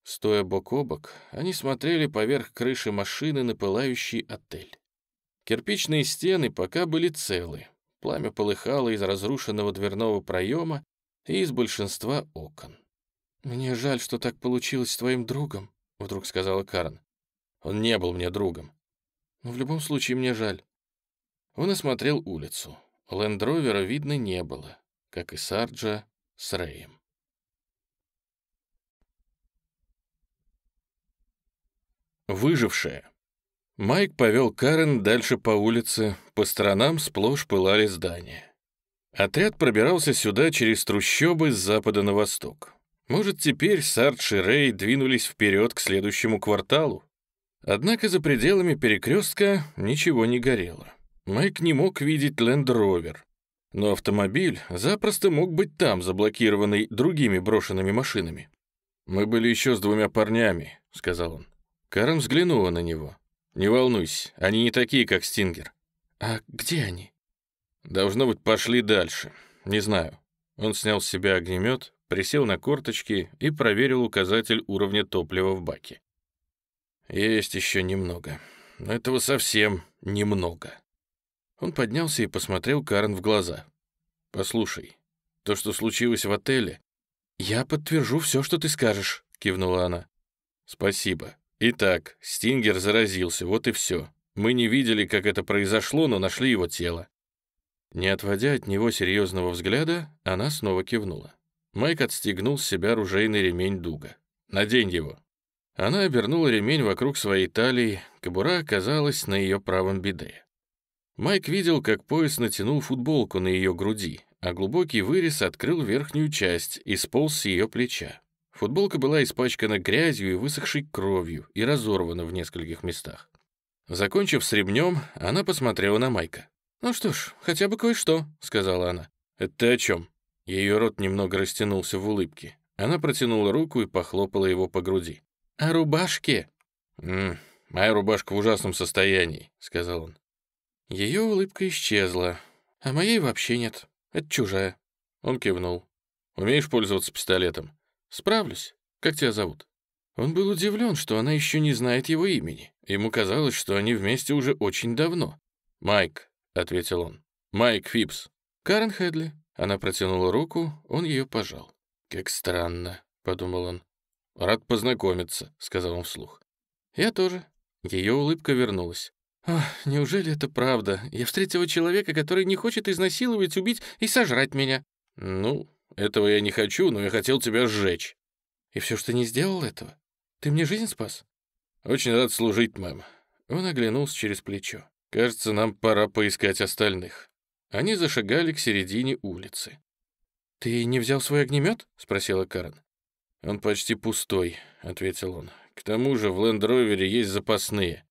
[SPEAKER 1] Стоя бок о бок, они смотрели поверх крыши машины на пылающий отель. Кирпичные стены пока были целы. Пламя полыхало из разрушенного дверного проема и из большинства окон. «Мне жаль, что так получилось с твоим другом», — вдруг сказала Карен. «Он не был мне другом». «Но в любом случае мне жаль». Он осмотрел улицу. Лендровера видно не было, как и Сарджа с Рэем. Выжившая. Майк повел Карен дальше по улице, по сторонам сплошь пылали здания. Отряд пробирался сюда через трущобы с запада на восток. Может, теперь Сардж и Рэй двинулись вперед к следующему кварталу? Однако за пределами перекрестка ничего не горело. Майк не мог видеть Лендровер, но автомобиль запросто мог быть там, заблокированный другими брошенными машинами. «Мы были еще с двумя парнями», — сказал он. Карен взглянула на него. «Не волнуйся, они не такие, как Стингер». «А где они?» «Должно быть, пошли дальше. Не знаю». Он снял с себя огнемет, присел на корточки и проверил указатель уровня топлива в баке. «Есть еще немного. Но этого совсем немного». Он поднялся и посмотрел Карен в глаза. «Послушай, то, что случилось в отеле...» «Я подтвержу все, что ты скажешь», — кивнула она. «Спасибо. Итак, Стингер заразился, вот и все. Мы не видели, как это произошло, но нашли его тело». Не отводя от него серьезного взгляда, она снова кивнула. Майк отстегнул с себя ружейный ремень дуга. «Надень его». Она обернула ремень вокруг своей талии, кобура оказалась на ее правом бедре. Майк видел, как пояс натянул футболку на ее груди, а глубокий вырез открыл верхнюю часть и сполз с ее плеча. Футболка была испачкана грязью и высохшей кровью и разорвана в нескольких местах. Закончив с ремнем, она посмотрела на Майка. «Ну что ж, хотя бы кое-что», — сказала она. «Это ты о чем?» Ее рот немного растянулся в улыбке. Она протянула руку и похлопала его по груди. «А рубашки?» «М -м, моя рубашка в ужасном состоянии», — сказал он. Ее улыбка исчезла. «А моей вообще нет. Это чужая». Он кивнул. «Умеешь пользоваться пистолетом?» «Справлюсь. Как тебя зовут?» Он был удивлен, что она еще не знает его имени. Ему казалось, что они вместе уже очень давно. «Майк», — ответил он. «Майк Фипс». «Карен Хедли», она протянула руку, он ее пожал. «Как странно», — подумал он. «Рад познакомиться», — сказал он вслух. «Я тоже». Ее улыбка вернулась. «Неужели это правда? Я встретила человека, который не хочет изнасиловать, убить и сожрать меня». «Ну, этого я не хочу, но я хотел тебя сжечь». «И все что не сделал этого? Ты мне жизнь спас?» «Очень рад служить, мэм». Он оглянулся через плечо. «Кажется, нам пора поискать остальных». Они зашагали к середине улицы. «Ты не взял свой огнемет?» — спросила Карен. «Он почти пустой», — ответил он. «К тому же в Лендровере есть запасные.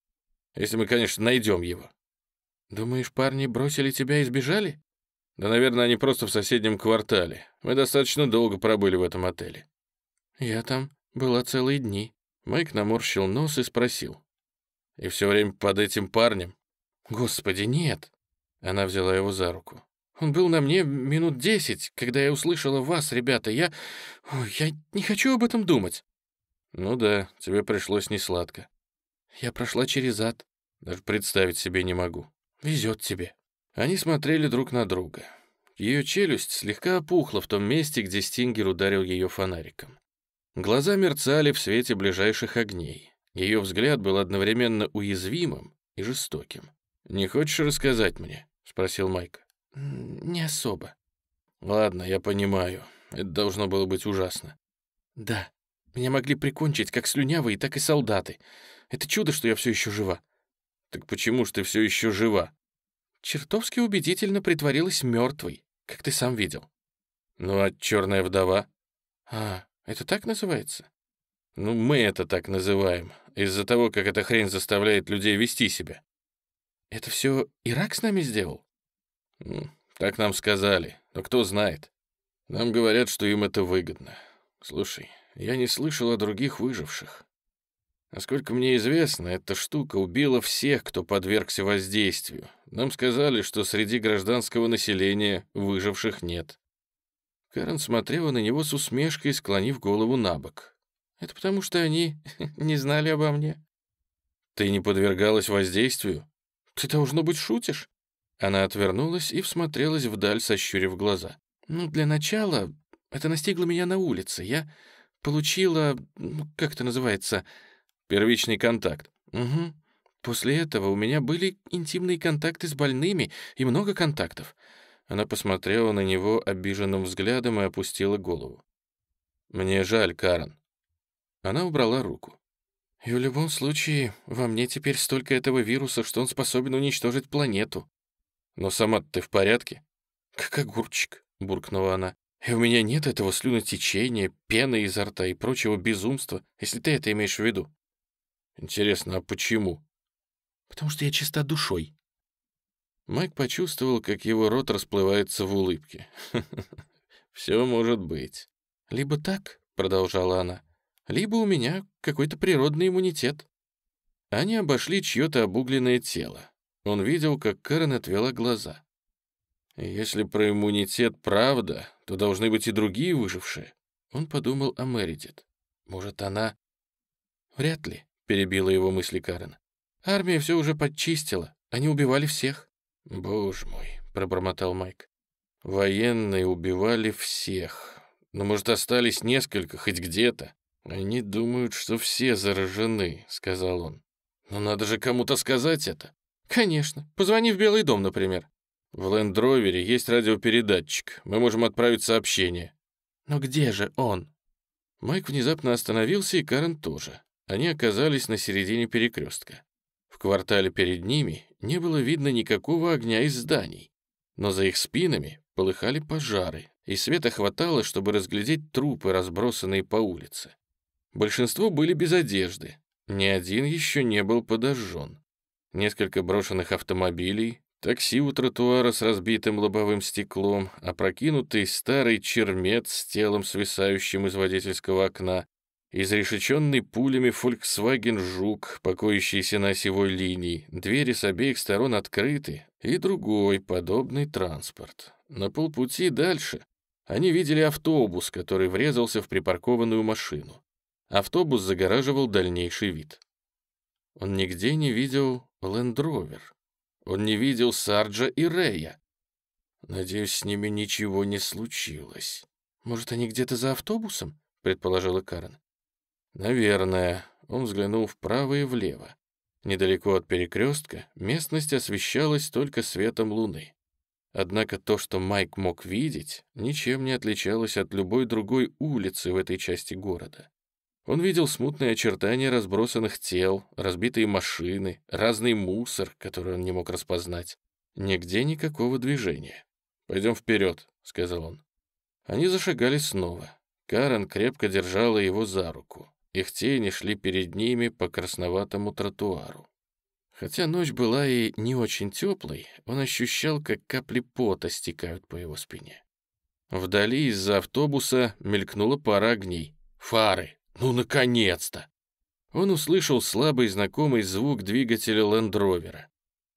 [SPEAKER 1] Если мы, конечно, найдем его». «Думаешь, парни бросили тебя и сбежали?» «Да, наверное, они просто в соседнем квартале. Мы достаточно долго пробыли в этом отеле». «Я там была целые дни». Майк наморщил нос и спросил. «И все время под этим парнем?» «Господи, нет!» Она взяла его за руку. «Он был на мне минут десять, когда я услышала вас, ребята. Я... Ой, я не хочу об этом думать». «Ну да, тебе пришлось несладко». «Я прошла через ад. Даже представить себе не могу. Везет тебе». Они смотрели друг на друга. Ее челюсть слегка опухла в том месте, где Стингер ударил ее фонариком. Глаза мерцали в свете ближайших огней. Ее взгляд был одновременно уязвимым и жестоким. «Не хочешь рассказать мне?» — спросил Майк. «Не особо». «Ладно, я понимаю. Это должно было быть ужасно». «Да. Меня могли прикончить как слюнявые, так и солдаты. Это чудо, что я все еще жива». «Так почему ж ты все еще жива?» «Чертовски убедительно притворилась мертвой, как ты сам видел». «Ну а черная вдова?» «А, это так называется?» «Ну, мы это так называем, из-за того, как эта хрень заставляет людей вести себя». Это все Ирак с нами сделал? Так нам сказали, но кто знает. Нам говорят, что им это выгодно. Слушай, я не слышал о других выживших. Насколько мне известно, эта штука убила всех, кто подвергся воздействию. Нам сказали, что среди гражданского населения выживших нет. Карен смотрела на него с усмешкой, склонив голову на бок. «Это потому, что они не знали обо мне». «Ты не подвергалась воздействию?» «Ты, должно быть, шутишь?» Она отвернулась и всмотрелась вдаль, сощурив глаза. «Ну, для начала это настигло меня на улице. Я получила... как это называется?» «Первичный контакт». «Угу. После этого у меня были интимные контакты с больными и много контактов». Она посмотрела на него обиженным взглядом и опустила голову. «Мне жаль, Карен». Она убрала руку. И в любом случае, во мне теперь столько этого вируса, что он способен уничтожить планету. Но сама ты в порядке? Как огурчик, буркнула она. И у меня нет этого слюнотечения, пены изо рта и прочего безумства, если ты это имеешь в виду. Интересно, а почему? Потому что я чиста душой. Майк почувствовал, как его рот расплывается в улыбке. Все может быть. Либо так, продолжала она, — либо у меня какой-то природный иммунитет». Они обошли чье-то обугленное тело. Он видел, как Карен отвела глаза. «Если про иммунитет правда, то должны быть и другие выжившие». Он подумал о Мэридит. «Может, она...» «Вряд ли», — перебила его мысли Карен. «Армия все уже подчистила. Они убивали всех». «Боже мой», — пробормотал Майк. «Военные убивали всех. Но, может, остались несколько, хоть где-то. «Они думают, что все заражены», — сказал он. «Но надо же кому-то сказать это». «Конечно. Позвони в Белый дом, например». «В Лендровере есть радиопередатчик. Мы можем отправить сообщение». «Но где же он?» Майк внезапно остановился, и Карен тоже. Они оказались на середине перекрестка. В квартале перед ними не было видно никакого огня из зданий, но за их спинами полыхали пожары, и света хватало, чтобы разглядеть трупы, разбросанные по улице. Большинство были без одежды, ни один еще не был подожжен. Несколько брошенных автомобилей, такси у тротуара с разбитым лобовым стеклом, опрокинутый старый чермет с телом, свисающим из водительского окна, изрешеченный пулями Volkswagen «Жук», покоящийся на осевой линии, двери с обеих сторон открыты, и другой подобный транспорт. На полпути дальше они видели автобус, который врезался в припаркованную машину. Автобус загораживал дальнейший вид. Он нигде не видел Лендровер. Он не видел Сарджа и Рея. Надеюсь, с ними ничего не случилось. Может, они где-то за автобусом? предположила Карен. Наверное. Он взглянул вправо и влево. Недалеко от перекрестка местность освещалась только светом луны. Однако то, что Майк мог видеть, ничем не отличалось от любой другой улицы в этой части города. Он видел смутные очертания разбросанных тел, разбитые машины, разный мусор, который он не мог распознать. Нигде никакого движения. «Пойдем вперед», — сказал он. Они зашагали снова. Карен крепко держала его за руку. Их тени шли перед ними по красноватому тротуару. Хотя ночь была и не очень теплой, он ощущал, как капли пота стекают по его спине. Вдали из-за автобуса мелькнула пара огней. Фары! «Ну, наконец-то!» Он услышал слабый знакомый звук двигателя лендровера.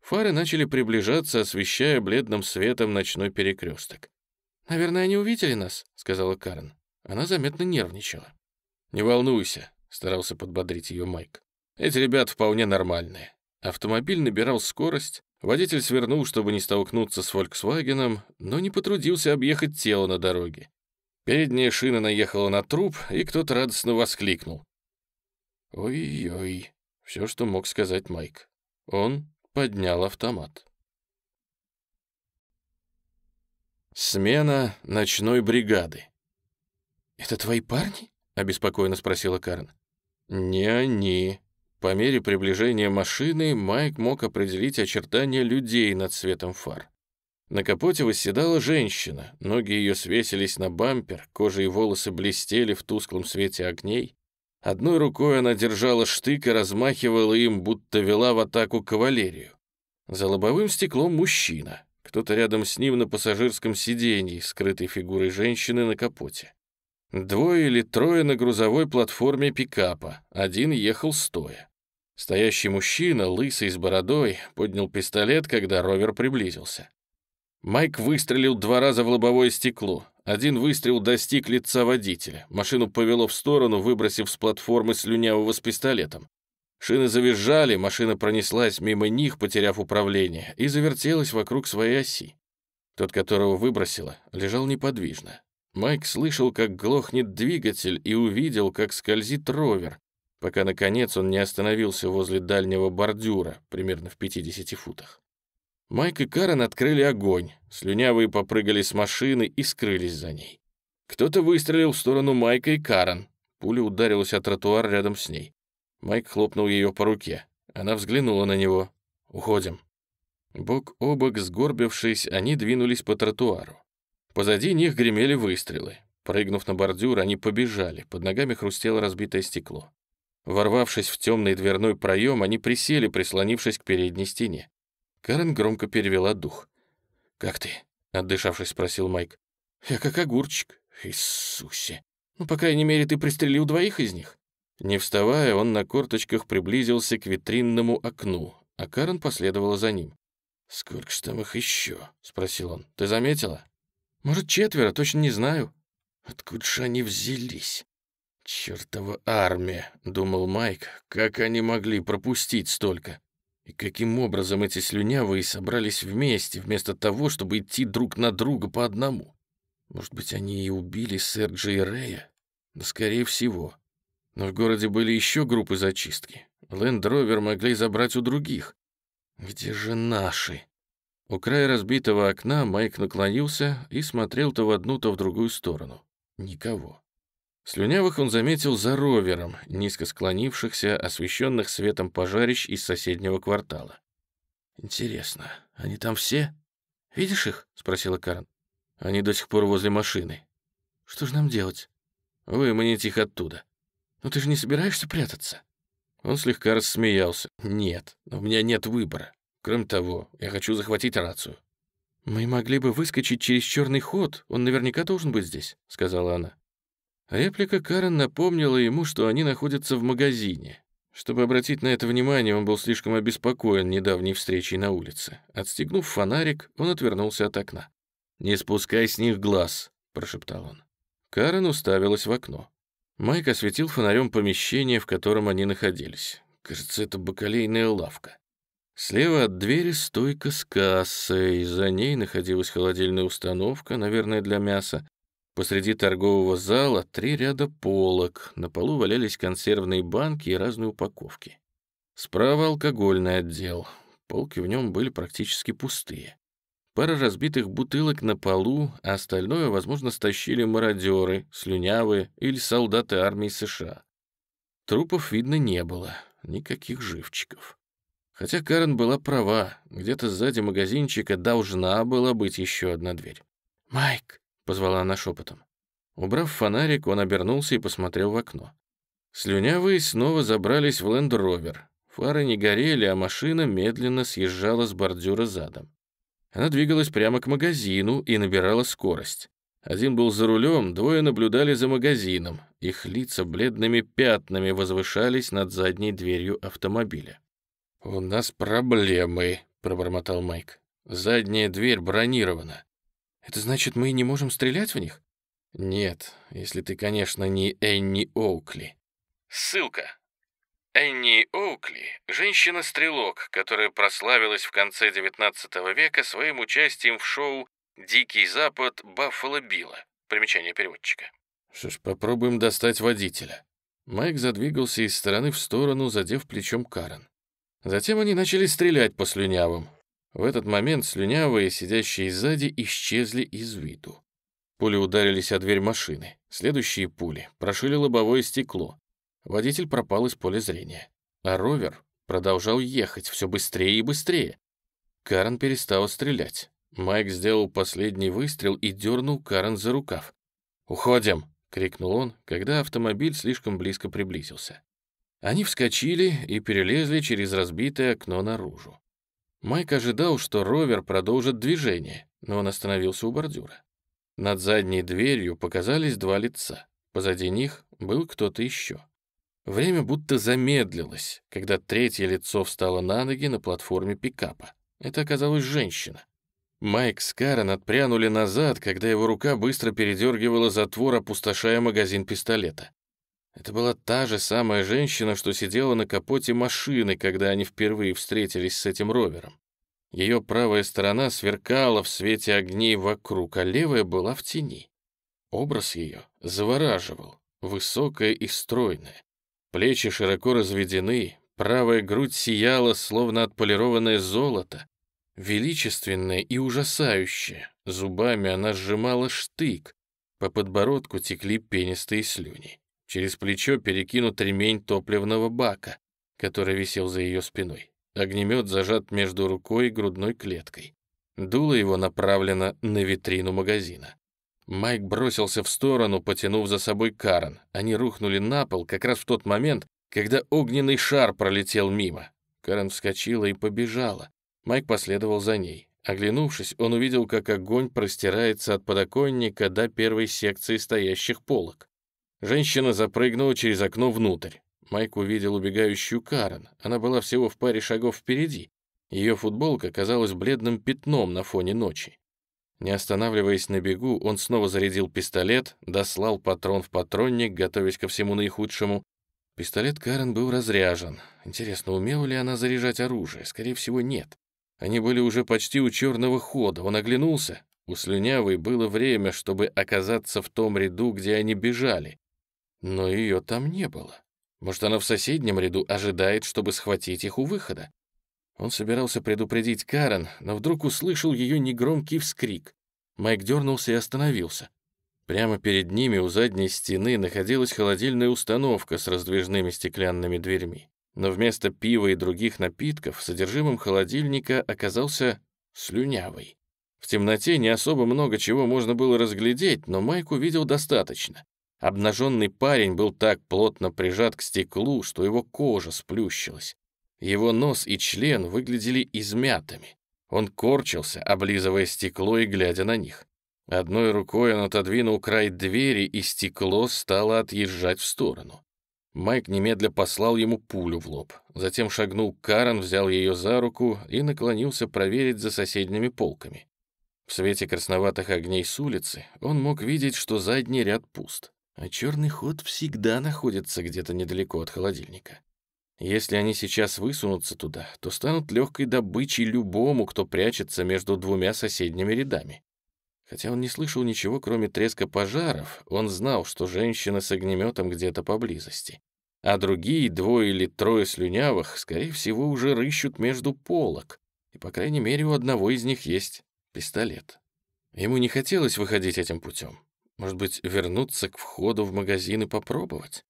[SPEAKER 1] Фары начали приближаться, освещая бледным светом ночной перекресток. «Наверное, они увидели нас», — сказала Карен. Она заметно нервничала. «Не волнуйся», — старался подбодрить ее Майк. «Эти ребята вполне нормальные». Автомобиль набирал скорость, водитель свернул, чтобы не столкнуться с «Фольксвагеном», но не потрудился объехать тело на дороге. Передняя шина наехала на труп, и кто-то радостно воскликнул. «Ой-ой!» — все, что мог сказать Майк. Он поднял автомат. Смена ночной бригады. «Это твои парни?» — обеспокоенно спросила Карен. «Не они». По мере приближения машины Майк мог определить очертания людей над светом фар. На капоте восседала женщина, ноги ее свесились на бампер, кожа и волосы блестели в тусклом свете огней. Одной рукой она держала штык и размахивала им, будто вела в атаку кавалерию. За лобовым стеклом мужчина, кто-то рядом с ним на пассажирском сиденье, скрытой фигурой женщины на капоте. Двое или трое на грузовой платформе пикапа, один ехал стоя. Стоящий мужчина, лысый с бородой, поднял пистолет, когда ровер приблизился. Майк выстрелил два раза в лобовое стекло. Один выстрел достиг лица водителя. Машину повело в сторону, выбросив с платформы слюнявого с пистолетом. Шины завизжали, машина пронеслась мимо них, потеряв управление, и завертелась вокруг своей оси. Тот, которого выбросило, лежал неподвижно. Майк слышал, как глохнет двигатель, и увидел, как скользит ровер, пока, наконец, он не остановился возле дальнего бордюра, примерно в 50 футах. Майк и Карен открыли огонь, слюнявые попрыгали с машины и скрылись за ней. Кто-то выстрелил в сторону Майка и Карен. Пуля ударилась о тротуар рядом с ней. Майк хлопнул ее по руке. Она взглянула на него. «Уходим». Бок о бок, сгорбившись, они двинулись по тротуару. Позади них гремели выстрелы. Прыгнув на бордюр, они побежали, под ногами хрустело разбитое стекло. Ворвавшись в темный дверной проем, они присели, прислонившись к передней стене. Карен громко перевела дух. «Как ты?» — отдышавшись, спросил Майк. «Я как огурчик. Иисусе! Ну, по крайней мере, ты пристрелил двоих из них». Не вставая, он на корточках приблизился к витринному окну, а Карен последовала за ним. «Сколько ж там их еще?» — спросил он. «Ты заметила?» «Может, четверо, точно не знаю». «Откуда же они взялись?» «Чертова армия», — думал Майк, — «как они могли пропустить столько?» И каким образом эти слюнявые собрались вместе, вместо того, чтобы идти друг на друга по одному? Может быть, они и убили Серджи и Рея? Да скорее всего. Но в городе были еще группы зачистки. Лендровер могли забрать у других. Где же наши? У края разбитого окна Майк наклонился и смотрел то в одну, то в другую сторону. Никого. Слюнявых он заметил за ровером, низко склонившихся, освещенных светом пожарищ из соседнего квартала. «Интересно, они там все? Видишь их?» — спросила Карн. «Они до сих пор возле машины». «Что же нам делать?» «Выманить их оттуда». «Но ты же не собираешься прятаться?» Он слегка рассмеялся. «Нет, у меня нет выбора. Кроме того, я хочу захватить рацию». «Мы могли бы выскочить через черный ход, он наверняка должен быть здесь», — сказала она. Реплика Карен напомнила ему, что они находятся в магазине. Чтобы обратить на это внимание, он был слишком обеспокоен недавней встречей на улице. Отстегнув фонарик, он отвернулся от окна. «Не спускай с них глаз», — прошептал он. Карен уставилась в окно. Майк осветил фонарем помещение, в котором они находились. Кажется, это бакалейная лавка. Слева от двери стойка с кассой, за ней находилась холодильная установка, наверное, для мяса. Посреди торгового зала три ряда полок, на полу валялись консервные банки и разные упаковки. Справа алкогольный отдел, полки в нем были практически пустые. Пара разбитых бутылок на полу, а остальное, возможно, стащили мародеры, слюнявые или солдаты армии США. Трупов видно не было, никаких живчиков. Хотя Карен была права, где-то сзади магазинчика должна была быть еще одна дверь. «Майк, позвала она шепотом. Убрав фонарик, он обернулся и посмотрел в окно. Слюнявые снова забрались в Ленд-Ровер. Фары не горели, а машина медленно съезжала с бордюра задом. Она двигалась прямо к магазину и набирала скорость. Один был за рулем, двое наблюдали за магазином. Их лица бледными пятнами возвышались над задней дверью автомобиля. «У нас проблемы», — пробормотал Майк. «Задняя дверь бронирована. Это значит, мы не можем стрелять в них? Нет, если ты, конечно, не Энни Оукли. Ссылка. Энни Оукли — женщина-стрелок, которая прославилась в конце XIX века своим участием в шоу «Дикий Запад» Баффало Билла. Примечание переводчика. Что ж, попробуем достать водителя. Майк задвигался из стороны в сторону, задев плечом Карен. Затем они начали стрелять по слюнявым. В этот момент слюнявые, сидящие сзади, исчезли из виду. Пули ударились о дверь машины. Следующие пули прошили лобовое стекло. Водитель пропал из поля зрения. А ровер продолжал ехать все быстрее и быстрее. Карен перестал стрелять. Майк сделал последний выстрел и дернул Карен за рукав. «Уходим!» — крикнул он, когда автомобиль слишком близко приблизился. Они вскочили и перелезли через разбитое окно наружу. Майк ожидал, что ровер продолжит движение, но он остановился у бордюра. Над задней дверью показались два лица. Позади них был кто-то еще. Время будто замедлилось, когда третье лицо встало на ноги на платформе пикапа. Это оказалась женщина. Майк с Карен отпрянули назад, когда его рука быстро передергивала затвор, опустошая магазин пистолета. Это была та же самая женщина, что сидела на капоте машины, когда они впервые встретились с этим ровером. Ее правая сторона сверкала в свете огней вокруг, а левая была в тени. Образ ее завораживал, высокая и стройная. Плечи широко разведены, правая грудь сияла, словно отполированное золото. Величественная и ужасающая, зубами она сжимала штык, по подбородку текли пенистые слюни. Через плечо перекинут ремень топливного бака, который висел за ее спиной. Огнемет зажат между рукой и грудной клеткой. Дуло его направлено на витрину магазина. Майк бросился в сторону, потянув за собой Карен. Они рухнули на пол как раз в тот момент, когда огненный шар пролетел мимо. Карен вскочила и побежала. Майк последовал за ней. Оглянувшись, он увидел, как огонь простирается от подоконника до первой секции стоящих полок. Женщина запрыгнула через окно внутрь. Майк увидел убегающую Карен. Она была всего в паре шагов впереди. Ее футболка казалась бледным пятном на фоне ночи. Не останавливаясь на бегу, он снова зарядил пистолет, дослал патрон в патронник, готовясь ко всему наихудшему. Пистолет Карен был разряжен. Интересно, умела ли она заряжать оружие? Скорее всего, нет. Они были уже почти у черного хода. Он оглянулся. У Слюнявой было время, чтобы оказаться в том ряду, где они бежали. Но ее там не было. Может, она в соседнем ряду ожидает, чтобы схватить их у выхода? Он собирался предупредить Карен, но вдруг услышал ее негромкий вскрик. Майк дернулся и остановился. Прямо перед ними у задней стены находилась холодильная установка с раздвижными стеклянными дверьми. Но вместо пива и других напитков содержимым холодильника оказался слюнявый. В темноте не особо много чего можно было разглядеть, но Майк увидел достаточно. Обнаженный парень был так плотно прижат к стеклу, что его кожа сплющилась. Его нос и член выглядели измятыми. Он корчился, облизывая стекло и глядя на них. Одной рукой он отодвинул край двери, и стекло стало отъезжать в сторону. Майк немедля послал ему пулю в лоб. Затем шагнул Карен, взял ее за руку и наклонился проверить за соседними полками. В свете красноватых огней с улицы он мог видеть, что задний ряд пуст. А черный ход всегда находится где-то недалеко от холодильника. Если они сейчас высунутся туда, то станут легкой добычей любому, кто прячется между двумя соседними рядами. Хотя он не слышал ничего, кроме треска пожаров, он знал, что женщина с огнеметом где-то поблизости. А другие, двое или трое слюнявых, скорее всего, уже рыщут между полок. И, по крайней мере, у одного из них есть пистолет. Ему не хотелось выходить этим путем. Может быть, вернуться к входу в магазин и попробовать?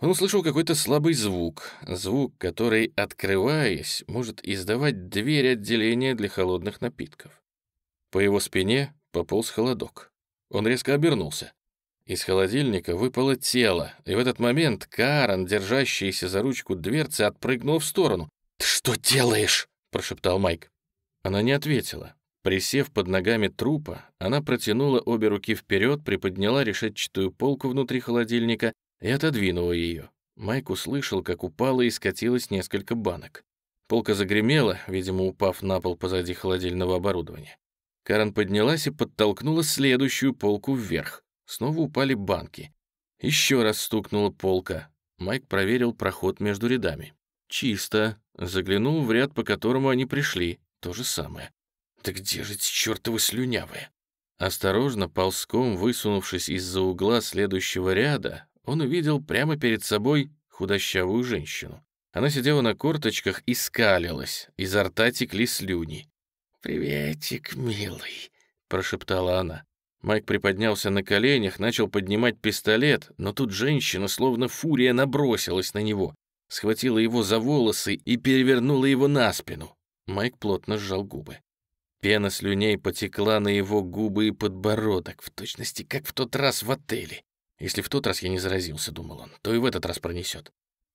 [SPEAKER 1] Он услышал какой-то слабый звук, звук, который, открываясь, может издавать дверь отделения для холодных напитков. По его спине пополз холодок. Он резко обернулся. Из холодильника выпало тело, и в этот момент Карен, держащийся за ручку дверцы, отпрыгнул в сторону. «Ты что делаешь?» — прошептал Майк. Она не ответила. Присев под ногами трупа, она протянула обе руки вперед, приподняла решетчатую полку внутри холодильника и отодвинула ее. Майк услышал, как упало и скатилось несколько банок. Полка загремела, видимо, упав на пол позади холодильного оборудования. Карен поднялась и подтолкнула следующую полку вверх. Снова упали банки. Еще раз стукнула полка. Майк проверил проход между рядами. Чисто. Заглянул в ряд, по которому они пришли. То же самое. «Да где же эти чертовы слюнявые?» Осторожно, ползком высунувшись из-за угла следующего ряда, он увидел прямо перед собой худощавую женщину. Она сидела на корточках и скалилась, изо рта текли слюни. «Приветик, милый», — прошептала она. Майк приподнялся на коленях, начал поднимать пистолет, но тут женщина, словно фурия, набросилась на него, схватила его за волосы и перевернула его на спину. Майк плотно сжал губы. Пена слюней потекла на его губы и подбородок, в точности как в тот раз в отеле. Если в тот раз я не заразился, думал он, то и в этот раз пронесет.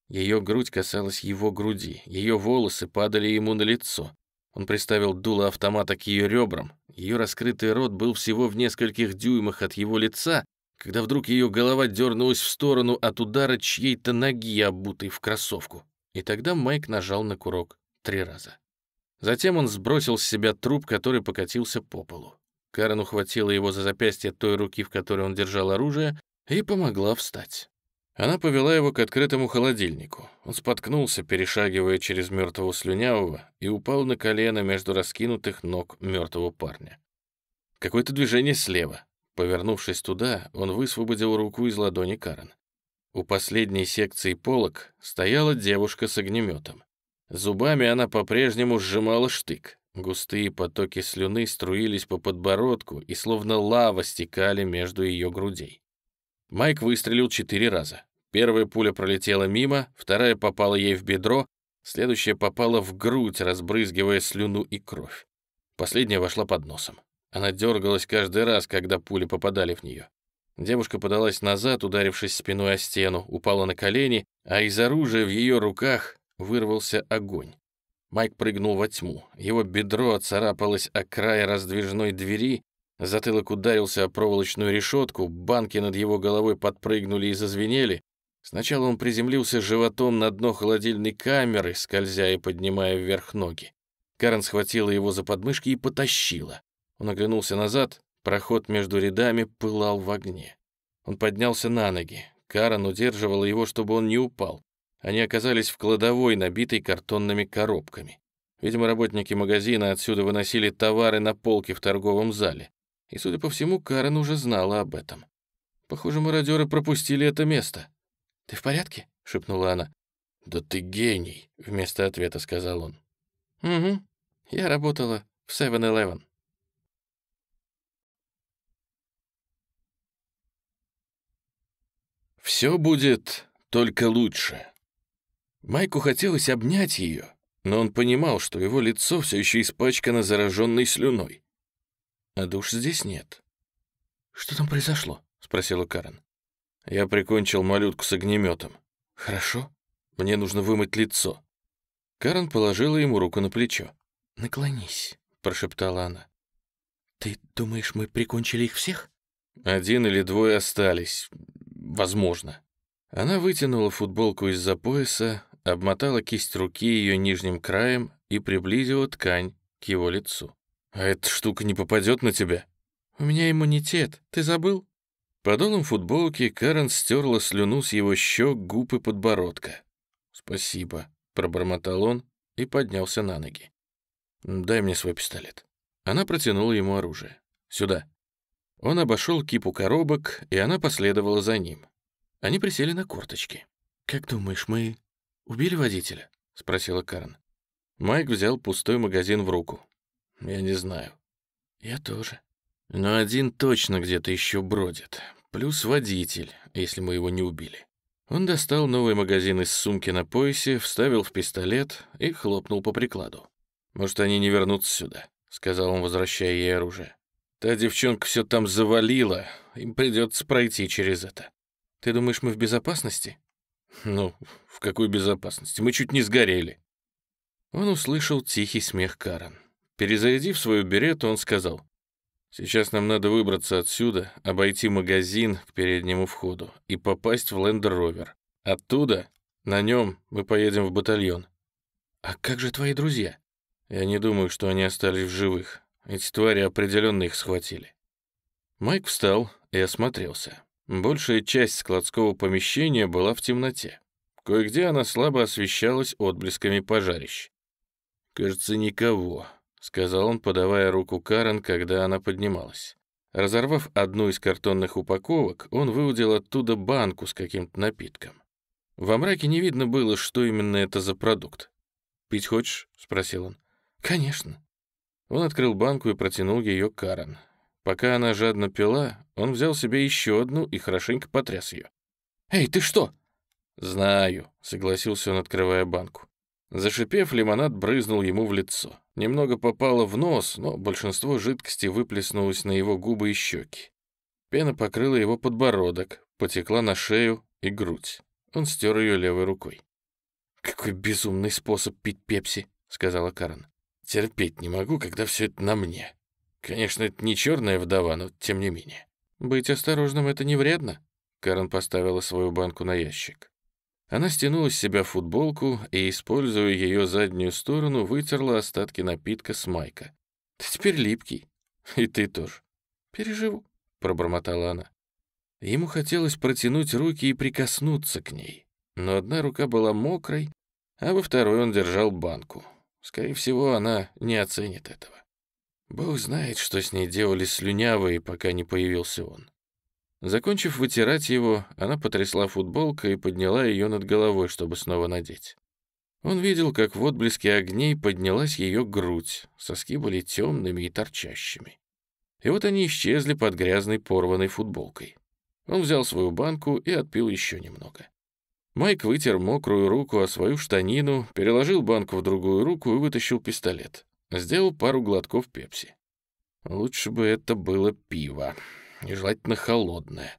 [SPEAKER 1] Ее грудь касалась его груди, ее волосы падали ему на лицо. Он приставил дуло автомата к ее ребрам. Ее раскрытый рот был всего в нескольких дюймах от его лица, когда вдруг ее голова дернулась в сторону от удара чьей-то ноги, обутой в кроссовку. И тогда Майк нажал на курок три раза. Затем он сбросил с себя труп, который покатился по полу. Карен ухватила его за запястье той руки, в которой он держал оружие, и помогла встать. Она повела его к открытому холодильнику. Он споткнулся, перешагивая через мертвого слюнявого, и упал на колено между раскинутых ног мертвого парня. Какое-то движение слева. Повернувшись туда, он высвободил руку из ладони Карен. У последней секции полок стояла девушка с огнеметом. Зубами она по-прежнему сжимала штык. Густые потоки слюны струились по подбородку и словно лава стекали между ее грудей. Майк выстрелил четыре раза. Первая пуля пролетела мимо, вторая попала ей в бедро, следующая попала в грудь, разбрызгивая слюну и кровь. Последняя вошла под носом. Она дергалась каждый раз, когда пули попадали в нее. Девушка подалась назад, ударившись спиной о стену, упала на колени, а из оружия в ее руках вырвался огонь. Майк прыгнул во тьму. Его бедро царапалось о край раздвижной двери, затылок ударился о проволочную решетку, банки над его головой подпрыгнули и зазвенели. Сначала он приземлился животом на дно холодильной камеры, скользя и поднимая вверх ноги. Карен схватила его за подмышки и потащила. Он оглянулся назад, проход между рядами пылал в огне. Он поднялся на ноги. Карен удерживала его, чтобы он не упал. Они оказались в кладовой, набитой картонными коробками. Видимо, работники магазина отсюда выносили товары на полки в торговом зале. И, судя по всему, Карен уже знала об этом. Похоже, мародеры пропустили это место. «Ты в порядке?» — шепнула она. «Да ты гений!» — вместо ответа сказал он. «Угу. Я работала в 7-Eleven». «Все будет только лучше». Майку хотелось обнять ее, но он понимал, что его лицо все еще испачкано зараженной слюной. А душ здесь нет. «Что там произошло?» — спросила Карен. «Я прикончил малютку с огнеметом». «Хорошо. Мне нужно вымыть лицо». Карен положила ему руку на плечо. «Наклонись», — прошептала она. «Ты думаешь, мы прикончили их всех?» «Один или двое остались. Возможно». Она вытянула футболку из-за пояса, обмотала кисть руки ее нижним краем и приблизила ткань к его лицу. «А эта штука не попадет на тебя?» «У меня иммунитет, ты забыл?» Подолом футболки Карен стерла слюну с его щек, губ и подбородка. «Спасибо», — пробормотал он и поднялся на ноги. «Дай мне свой пистолет». Она протянула ему оружие. «Сюда». Он обошел кипу коробок, и она последовала за ним. Они присели на корточки. «Как думаешь, мы «Убили водителя?» — спросила Карен. Майк взял пустой магазин в руку. «Я не знаю». «Я тоже». «Но один точно где-то еще бродит. Плюс водитель, если мы его не убили». Он достал новый магазин из сумки на поясе, вставил в пистолет и хлопнул по прикладу. «Может, они не вернутся сюда», — сказал он, возвращая ей оружие. «Та девчонка все там завалила, им придется пройти через это». «Ты думаешь, мы в безопасности?» Ну, в какой безопасности? Мы чуть не сгорели. Он услышал тихий смех Карен. Перезарядив свою берету, он сказал, «Сейчас нам надо выбраться отсюда, обойти магазин к переднему входу и попасть в Лендровер. Оттуда, на нем, мы поедем в батальон». «А как же твои друзья?» «Я не думаю, что они остались в живых. Эти твари определенно их схватили». Майк встал и осмотрелся. Большая часть складского помещения была в темноте. Кое-где она слабо освещалась отблесками пожарищ. «Кажется, никого», — сказал он, подавая руку Карен, когда она поднималась. Разорвав одну из картонных упаковок, он выудил оттуда банку с каким-то напитком. Во мраке не видно было, что именно это за продукт. «Пить хочешь?» — спросил он. «Конечно». Он открыл банку и протянул ее Карен. Пока она жадно пила, он взял себе еще одну и хорошенько потряс ее. «Эй, ты что?» «Знаю», — согласился он, открывая банку. Зашипев, лимонад брызнул ему в лицо. Немного попало в нос, но большинство жидкости выплеснулось на его губы и щеки. Пена покрыла его подбородок, потекла на шею и грудь. Он стер ее левой рукой. «Какой безумный способ пить пепси», — сказала Карен. «Терпеть не могу, когда все это на мне. Конечно, это не черная вдова, но тем не менее. Быть осторожным — это не вредно. Карен поставила свою банку на ящик. Она стянула с себя футболку и, используя ее заднюю сторону, вытерла остатки напитка с майка. «Ты теперь липкий. И ты тоже. Переживу», — пробормотала она. Ему хотелось протянуть руки и прикоснуться к ней, но одна рука была мокрой, а во второй он держал банку. Скорее всего, она не оценит этого. Бог знает, что с ней делали слюнявые, пока не появился он. Закончив вытирать его, она потрясла футболкой и подняла ее над головой, чтобы снова надеть. Он видел, как в отблеске огней поднялась ее грудь, соски были темными и торчащими. И вот они исчезли под грязной порванной футболкой. Он взял свою банку и отпил еще немного. Майк вытер мокрую руку о свою штанину, переложил банку в другую руку и вытащил пистолет. Сделал пару глотков пепси. Лучше бы это было пиво, нежелательно холодное.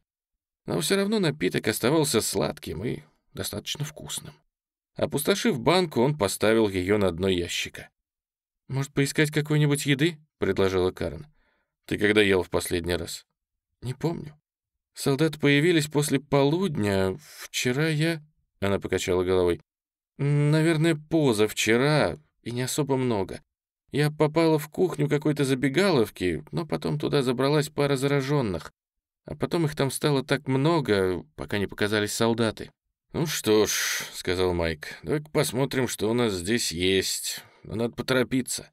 [SPEAKER 1] Но все равно напиток оставался сладким и достаточно вкусным. Опустошив банку, он поставил ее на дно ящика. «Может, поискать какой-нибудь еды?» — предложила Карен. «Ты когда ел в последний раз?» «Не помню. Солдаты появились после полудня. Вчера я...» — она покачала головой. «Наверное, позавчера, и не особо много. Я попала в кухню какой-то забегаловки, но потом туда забралась пара зараженных. А потом их там стало так много, пока не показались солдаты. «Ну что ж», — сказал Майк, — «давай-ка посмотрим, что у нас здесь есть. Но надо поторопиться».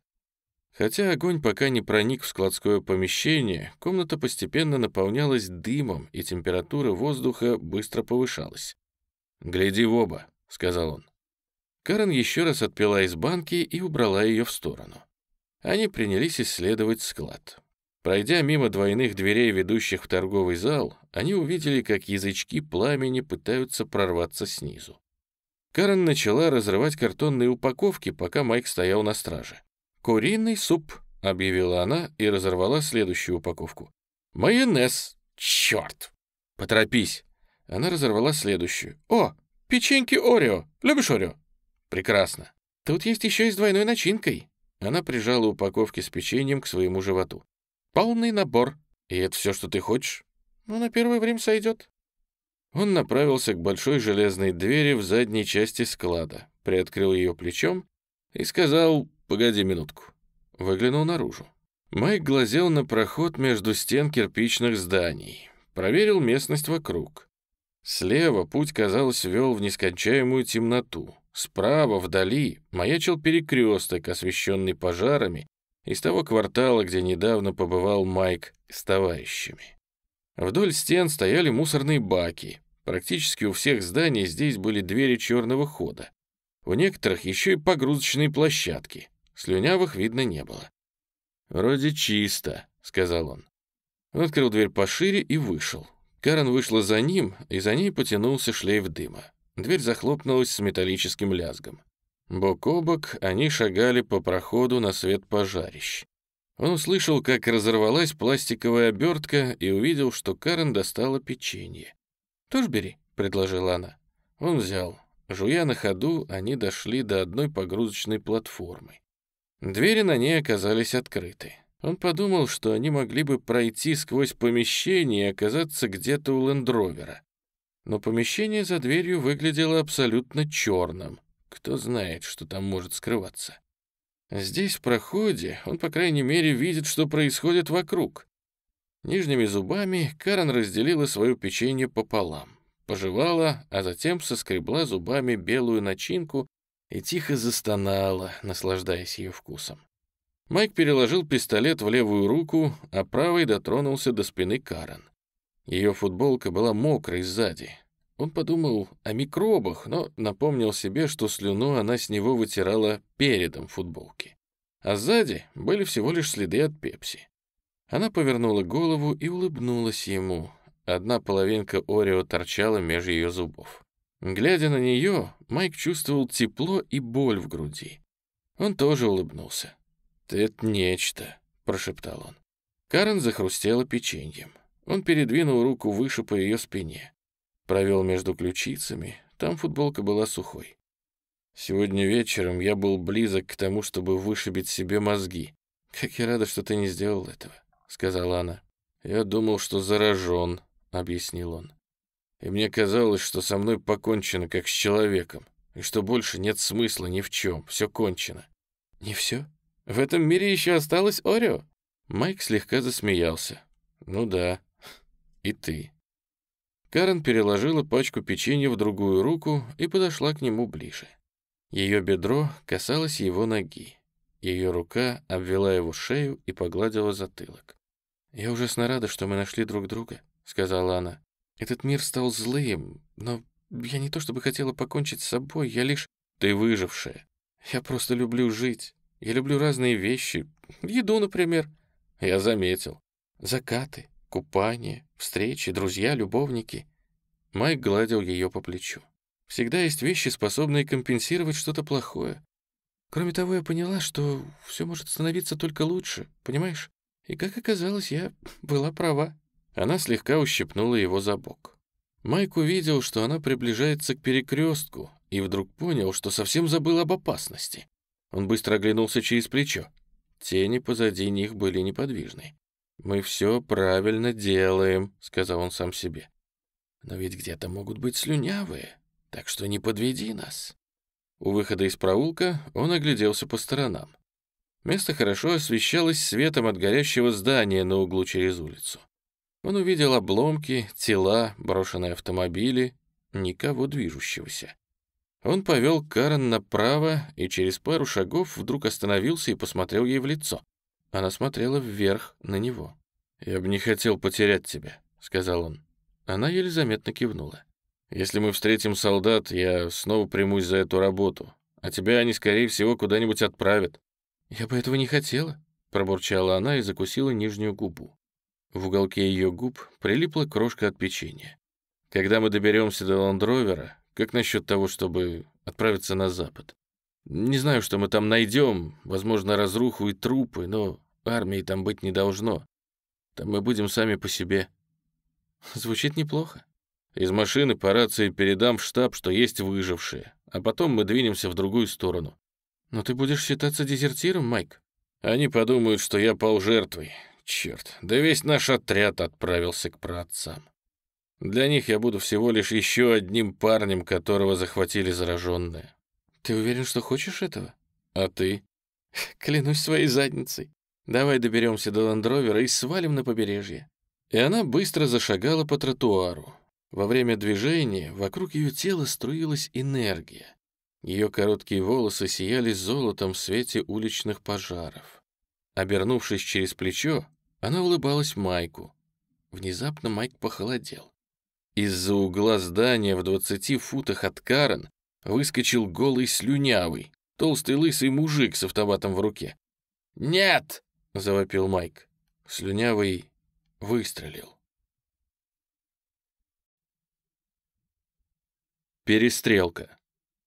[SPEAKER 1] Хотя огонь пока не проник в складское помещение, комната постепенно наполнялась дымом, и температура воздуха быстро повышалась. «Гляди в оба», — сказал он. Карен еще раз отпила из банки и убрала ее в сторону они принялись исследовать склад. Пройдя мимо двойных дверей, ведущих в торговый зал, они увидели, как язычки пламени пытаются прорваться снизу. Карен начала разрывать картонные упаковки, пока Майк стоял на страже. «Куриный суп», — объявила она и разорвала следующую упаковку. «Майонез! Черт! Поторопись!» Она разорвала следующую. «О, печеньки Орео! Любишь Орео?» «Прекрасно. Тут есть еще и с двойной начинкой. Она прижала упаковки с печеньем к своему животу. «Полный набор. И это все, что ты хочешь? Ну, на первое время сойдет». Он направился к большой железной двери в задней части склада, приоткрыл ее плечом и сказал «Погоди минутку». Выглянул наружу. Майк глазел на проход между стен кирпичных зданий, проверил местность вокруг. Слева путь, казалось, вел в нескончаемую темноту. Справа, вдали, маячил перекресток, освещенный пожарами, из того квартала, где недавно побывал Майк с товарищами. Вдоль стен стояли мусорные баки. Практически у всех зданий здесь были двери черного хода. У некоторых еще и погрузочные площадки. Слюнявых видно не было. «Вроде чисто», — сказал он. Он открыл дверь пошире и вышел. Карен вышла за ним, и за ней потянулся шлейф дыма. Дверь захлопнулась с металлическим лязгом. Бок о бок они шагали по проходу на свет пожарищ. Он услышал, как разорвалась пластиковая обертка и увидел, что Карен достала печенье. «Тоже бери», — предложила она. Он взял. Жуя на ходу, они дошли до одной погрузочной платформы. Двери на ней оказались открыты. Он подумал, что они могли бы пройти сквозь помещение и оказаться где-то у лендровера но помещение за дверью выглядело абсолютно черным. Кто знает, что там может скрываться. Здесь, в проходе, он, по крайней мере, видит, что происходит вокруг. Нижними зубами Карен разделила свое печенье пополам, пожевала, а затем соскребла зубами белую начинку и тихо застонала, наслаждаясь ее вкусом. Майк переложил пистолет в левую руку, а правой дотронулся до спины Карен. Ее футболка была мокрой сзади. Он подумал о микробах, но напомнил себе, что слюну она с него вытирала передом футболки. А сзади были всего лишь следы от пепси. Она повернула голову и улыбнулась ему. Одна половинка Орео торчала меж ее зубов. Глядя на нее, Майк чувствовал тепло и боль в груди. Он тоже улыбнулся. «Ты это нечто», — прошептал он. Карен захрустела печеньем. Он передвинул руку выше по ее спине. Провел между ключицами, там футболка была сухой. «Сегодня вечером я был близок к тому, чтобы вышибить себе мозги. Как я рада, что ты не сделал этого», — сказала она. «Я думал, что заражен», — объяснил он. «И мне казалось, что со мной покончено, как с человеком, и что больше нет смысла ни в чем, все кончено». «Не все? В этом мире еще осталось Орео?» Майк слегка засмеялся. «Ну да, и ты». Карен переложила пачку печенья в другую руку и подошла к нему ближе. Ее бедро касалось его ноги. Ее рука обвела его шею и погладила затылок. «Я ужасно рада, что мы нашли друг друга», — сказала она. «Этот мир стал злым, но я не то чтобы хотела покончить с собой, я лишь...» «Ты выжившая». «Я просто люблю жить. Я люблю разные вещи. Еду, например». «Я заметил». «Закаты, купание, Встречи, друзья, любовники. Майк гладил ее по плечу. Всегда есть вещи, способные компенсировать что-то плохое. Кроме того, я поняла, что все может становиться только лучше, понимаешь? И, как оказалось, я была права. Она слегка ущипнула его за бок. Майк увидел, что она приближается к перекрестку, и вдруг понял, что совсем забыл об опасности. Он быстро оглянулся через плечо. Тени позади них были неподвижны. «Мы все правильно делаем», — сказал он сам себе. «Но ведь где-то могут быть слюнявые, так что не подведи нас». У выхода из проулка он огляделся по сторонам. Место хорошо освещалось светом от горящего здания на углу через улицу. Он увидел обломки, тела, брошенные автомобили, никого движущегося. Он повел Карен направо и через пару шагов вдруг остановился и посмотрел ей в лицо. Она смотрела вверх на него. «Я бы не хотел потерять тебя», — сказал он. Она еле заметно кивнула. «Если мы встретим солдат, я снова примусь за эту работу, а тебя они, скорее всего, куда-нибудь отправят». «Я бы этого не хотела», — пробурчала она и закусила нижнюю губу. В уголке ее губ прилипла крошка от печенья. «Когда мы доберемся до Ландровера, как насчет того, чтобы отправиться на запад?» Не знаю, что мы там найдем, возможно, разруху и трупы, но армии там быть не должно. Там мы будем сами по себе». «Звучит неплохо». «Из машины по рации передам в штаб, что есть выжившие, а потом мы двинемся в другую сторону». «Но ты будешь считаться дезертиром, Майк?» «Они подумают, что я пал жертвой. Черт, да весь наш отряд отправился к праотцам. Для них я буду всего лишь еще одним парнем, которого захватили зараженные. «Ты уверен, что хочешь этого?» «А ты?» «Клянусь своей задницей. Давай доберемся до ландровера и свалим на побережье». И она быстро зашагала по тротуару. Во время движения вокруг ее тела струилась энергия. Ее короткие волосы сияли золотом в свете уличных пожаров. Обернувшись через плечо, она улыбалась Майку. Внезапно Майк похолодел. Из-за угла здания в 20 футах от Карен выскочил голый слюнявый, толстый лысый мужик с автоматом в руке. «Нет!» — завопил Майк. Слюнявый выстрелил. Перестрелка.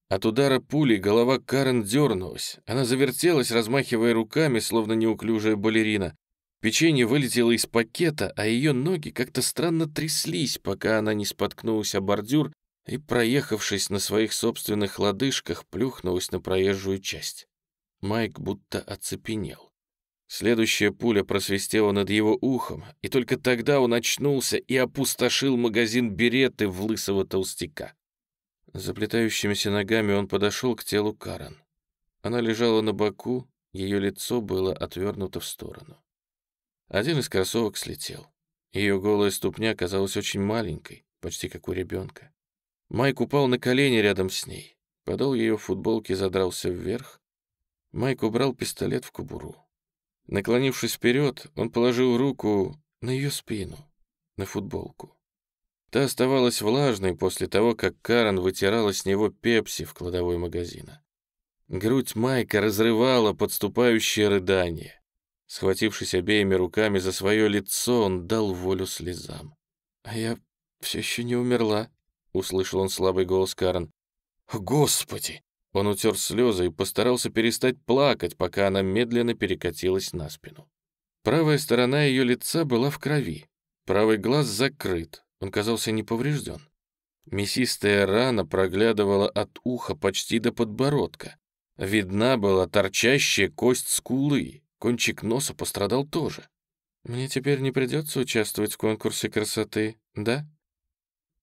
[SPEAKER 1] От удара пули голова Карен дернулась. Она завертелась, размахивая руками, словно неуклюжая балерина. Печенье вылетело из пакета, а ее ноги как-то странно тряслись, пока она не споткнулась о бордюр и, проехавшись на своих собственных лодыжках, плюхнулась на проезжую часть. Майк будто оцепенел. Следующая пуля просвистела над его ухом, и только тогда он очнулся и опустошил магазин береты в лысого толстяка. Заплетающимися ногами он подошел к телу Карен. Она лежала на боку, ее лицо было отвернуто в сторону. Один из кроссовок слетел. Ее голая ступня казалась очень маленькой, почти как у ребенка. Майк упал на колени рядом с ней. Подол ее футболки задрался вверх. Майк убрал пистолет в кобуру. Наклонившись вперед, он положил руку на ее спину, на футболку. Та оставалась влажной после того, как Карен вытирала с него пепси в кладовой магазина. Грудь Майка разрывала подступающее рыдание. Схватившись обеими руками за свое лицо, он дал волю слезам. «А я все еще не умерла», — услышал он слабый голос Карен. «Господи!» Он утер слезы и постарался перестать плакать, пока она медленно перекатилась на спину. Правая сторона ее лица была в крови. Правый глаз закрыт, он казался неповрежден. Мясистая рана проглядывала от уха почти до подбородка. Видна была торчащая кость скулы, кончик носа пострадал тоже. «Мне теперь не придется участвовать в конкурсе красоты, да?»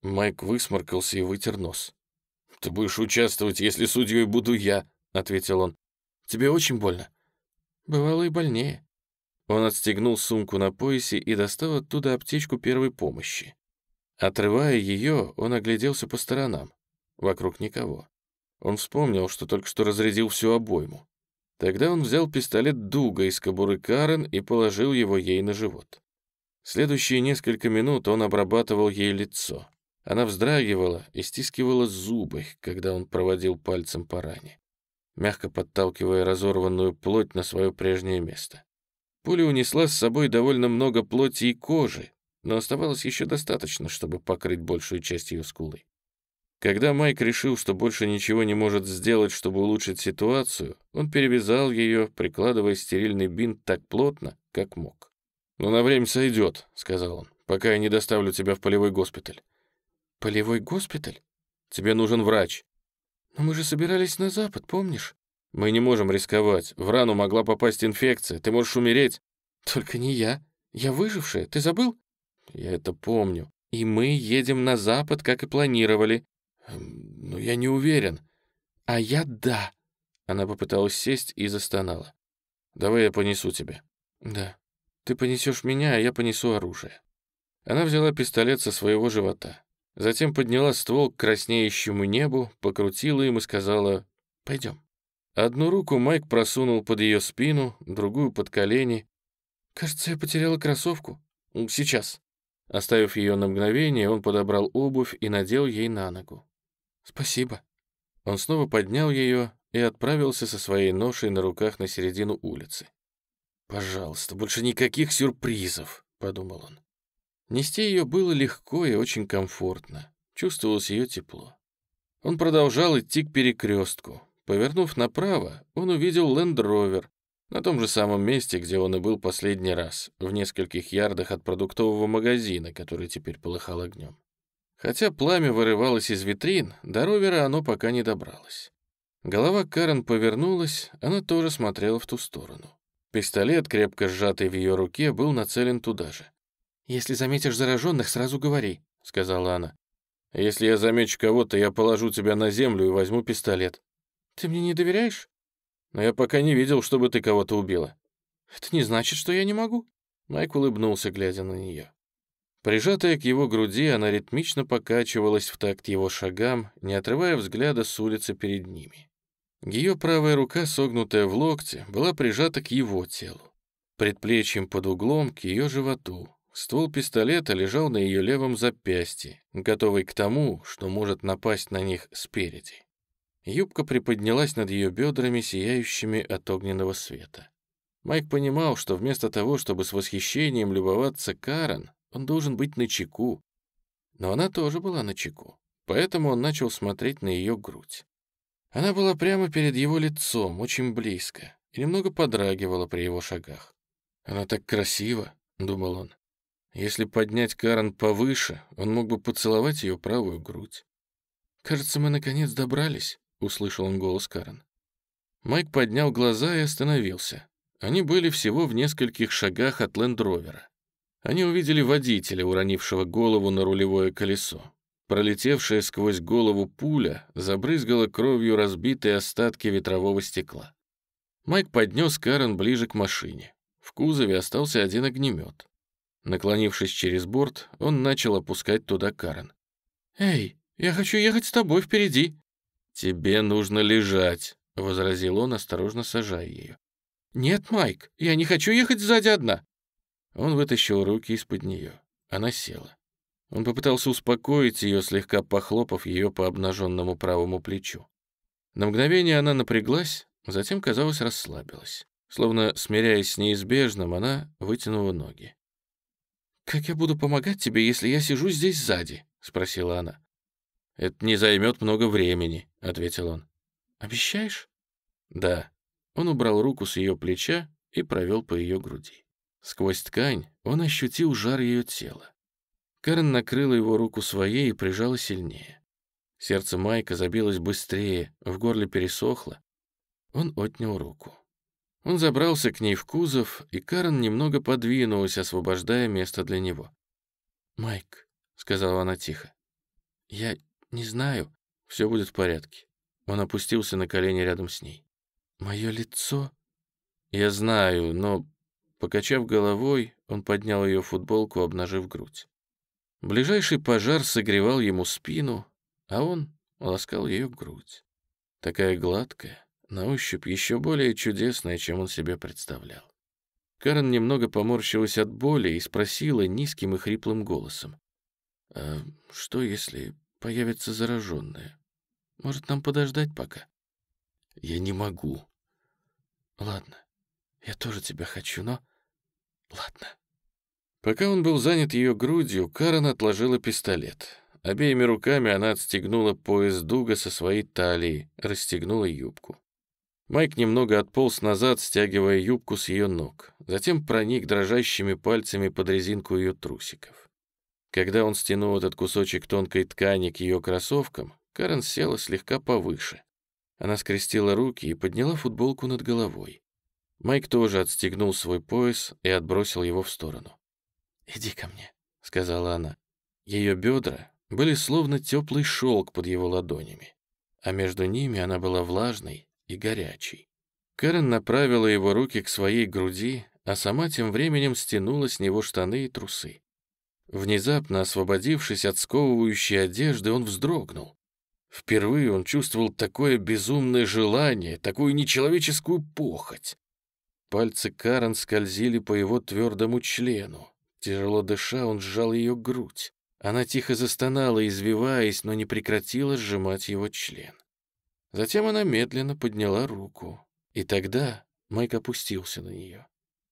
[SPEAKER 1] Майк высморкался и вытер нос. «Ты будешь участвовать, если судьей буду я», — ответил он. «Тебе очень больно?» «Бывало и больнее». Он отстегнул сумку на поясе и достал оттуда аптечку первой помощи. Отрывая ее, он огляделся по сторонам. Вокруг никого. Он вспомнил, что только что разрядил всю обойму. Тогда он взял пистолет Дуга из кобуры Карен и положил его ей на живот. Следующие несколько минут он обрабатывал ей лицо. Она вздрагивала и стискивала зубы, когда он проводил пальцем по ране, мягко подталкивая разорванную плоть на свое прежнее место. Пуля унесла с собой довольно много плоти и кожи, но оставалось еще достаточно, чтобы покрыть большую часть ее скулы. Когда Майк решил, что больше ничего не может сделать, чтобы улучшить ситуацию, он перевязал ее, прикладывая стерильный бинт так плотно, как мог. Но на время сойдет», — сказал он, — «пока я не доставлю тебя в полевой госпиталь». «Полевой госпиталь?» «Тебе нужен врач». «Но мы же собирались на запад, помнишь?» «Мы не можем рисковать. В рану могла попасть инфекция. Ты можешь умереть». «Только не я. Я выжившая. Ты забыл?» «Я это помню. И мы едем на запад, как и планировали». Эм, «Но я не уверен». «А я да». Она попыталась сесть и застонала. «Давай я понесу тебя». «Да. Ты понесешь меня, а я понесу оружие». Она взяла пистолет со своего живота. Затем подняла ствол к краснеющему небу, покрутила им и сказала «Пойдем». Одну руку Майк просунул под ее спину, другую под колени. «Кажется, я потеряла кроссовку. Сейчас». Оставив ее на мгновение, он подобрал обувь и надел ей на ногу. «Спасибо». Он снова поднял ее и отправился со своей ношей на руках на середину улицы. «Пожалуйста, больше никаких сюрпризов», — подумал он. Нести ее было легко и очень комфортно. Чувствовалось ее тепло. Он продолжал идти к перекрестку. Повернув направо, он увидел лендровер на том же самом месте, где он и был последний раз, в нескольких ярдах от продуктового магазина, который теперь полыхал огнем. Хотя пламя вырывалось из витрин, до ровера оно пока не добралось. Голова Карен повернулась, она тоже смотрела в ту сторону. Пистолет, крепко сжатый в ее руке, был нацелен туда же. «Если заметишь зараженных, сразу говори», — сказала она. «Если я замечу кого-то, я положу тебя на землю и возьму пистолет». «Ты мне не доверяешь?» «Но я пока не видел, чтобы ты кого-то убила». «Это не значит, что я не могу». Майк улыбнулся, глядя на нее. Прижатая к его груди, она ритмично покачивалась в такт его шагам, не отрывая взгляда с улицы перед ними. Ее правая рука, согнутая в локте, была прижата к его телу, предплечьем под углом к ее животу, Ствол пистолета лежал на ее левом запястье, готовый к тому, что может напасть на них спереди. Юбка приподнялась над ее бедрами, сияющими от огненного света. Майк понимал, что вместо того, чтобы с восхищением любоваться Карен, он должен быть начеку. Но она тоже была начеку, поэтому он начал смотреть на ее грудь. Она была прямо перед его лицом, очень близко, и немного подрагивала при его шагах. «Она так красива», — думал он. Если поднять Карен повыше, он мог бы поцеловать ее правую грудь. «Кажется, мы наконец добрались», — услышал он голос Карен. Майк поднял глаза и остановился. Они были всего в нескольких шагах от лендровера. Они увидели водителя, уронившего голову на рулевое колесо. Пролетевшая сквозь голову пуля забрызгала кровью разбитые остатки ветрового стекла. Майк поднес Карен ближе к машине. В кузове остался один огнемет. Наклонившись через борт, он начал опускать туда Карен. «Эй, я хочу ехать с тобой впереди!» «Тебе нужно лежать», — возразил он, осторожно сажая ее. «Нет, Майк, я не хочу ехать сзади одна!» Он вытащил руки из-под нее. Она села. Он попытался успокоить ее, слегка похлопав ее по обнаженному правому плечу. На мгновение она напряглась, затем, казалось, расслабилась. Словно смиряясь с неизбежным, она вытянула ноги. «Как я буду помогать тебе, если я сижу здесь сзади?» — спросила она. «Это не займет много времени», — ответил он. «Обещаешь?» «Да». Он убрал руку с ее плеча и провел по ее груди. Сквозь ткань он ощутил жар ее тела. Карен накрыла его руку своей и прижала сильнее. Сердце Майка забилось быстрее, в горле пересохло. Он отнял руку. Он забрался к ней в кузов, и Карен немного подвинулась, освобождая место для него. «Майк», — сказала она тихо, — «я не знаю, все будет в порядке». Он опустился на колени рядом с ней. «Мое лицо...» «Я знаю, но...» Покачав головой, он поднял ее футболку, обнажив грудь. Ближайший пожар согревал ему спину, а он ласкал ее грудь. Такая гладкая, на ощупь еще более чудесное, чем он себе представлял. Карен немного поморщилась от боли и спросила низким и хриплым голосом. «А что, если появятся зараженные? Может, нам подождать пока?» «Я не могу». «Ладно, я тоже тебя хочу, но... Ладно». Пока он был занят ее грудью, Карен отложила пистолет. Обеими руками она отстегнула пояс дуга со своей талии, расстегнула юбку. Майк немного отполз назад, стягивая юбку с ее ног, затем проник дрожащими пальцами под резинку ее трусиков. Когда он стянул этот кусочек тонкой ткани к ее кроссовкам, Карен села слегка повыше. Она скрестила руки и подняла футболку над головой. Майк тоже отстегнул свой пояс и отбросил его в сторону. «Иди ко мне», — сказала она. Ее бедра были словно теплый шелк под его ладонями, а между ними она была влажной и горячий. Кэрон направила его руки к своей груди, а сама тем временем стянула с него штаны и трусы. Внезапно освободившись от сковывающей одежды, он вздрогнул. Впервые он чувствовал такое безумное желание, такую нечеловеческую похоть. Пальцы Карен скользили по его твердому члену. Тяжело дыша, он сжал ее грудь. Она тихо застонала, извиваясь, но не прекратила сжимать его член. Затем она медленно подняла руку. И тогда Майк опустился на нее.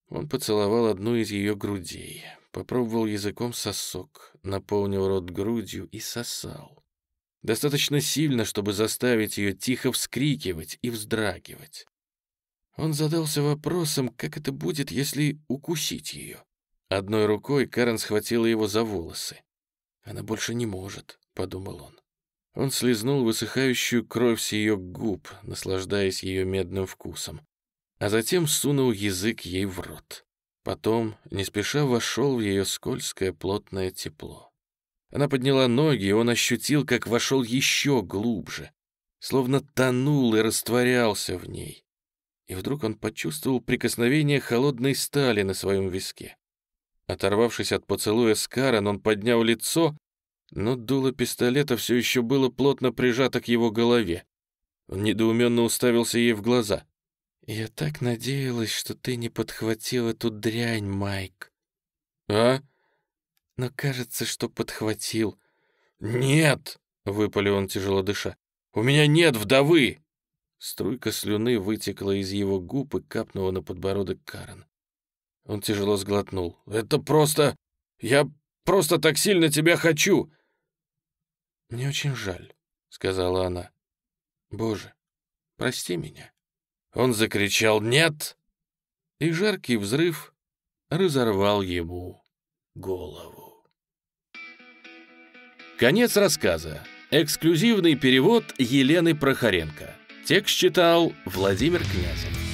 [SPEAKER 1] Он поцеловал одну из ее грудей, попробовал языком сосок, наполнил рот грудью и сосал. Достаточно сильно, чтобы заставить ее тихо вскрикивать и вздрагивать. Он задался вопросом, как это будет, если укусить ее. Одной рукой Карен схватила его за волосы. «Она больше не может», — подумал он. Он слезнул высыхающую кровь с ее губ, наслаждаясь ее медным вкусом, а затем сунул язык ей в рот. Потом, не спеша, вошел в ее скользкое плотное тепло. Она подняла ноги, и он ощутил, как вошел еще глубже, словно тонул и растворялся в ней. И вдруг он почувствовал прикосновение холодной стали на своем виске. Оторвавшись от поцелуя Скарен, он поднял лицо но дуло пистолета все еще было плотно прижато к его голове. Он недоуменно уставился ей в глаза. «Я так надеялась, что ты не подхватил эту дрянь, Майк». «А?» «Но кажется, что подхватил». «Нет!» — выпалил он, тяжело дыша. «У меня нет вдовы!» Струйка слюны вытекла из его губ и капнула на подбородок Карен. Он тяжело сглотнул. «Это просто... Я просто так сильно тебя хочу! «Мне очень жаль», — сказала она. «Боже, прости меня». Он закричал «Нет!» и жаркий взрыв разорвал ему голову. Конец рассказа. Эксклюзивный перевод Елены Прохоренко. Текст читал Владимир Князев.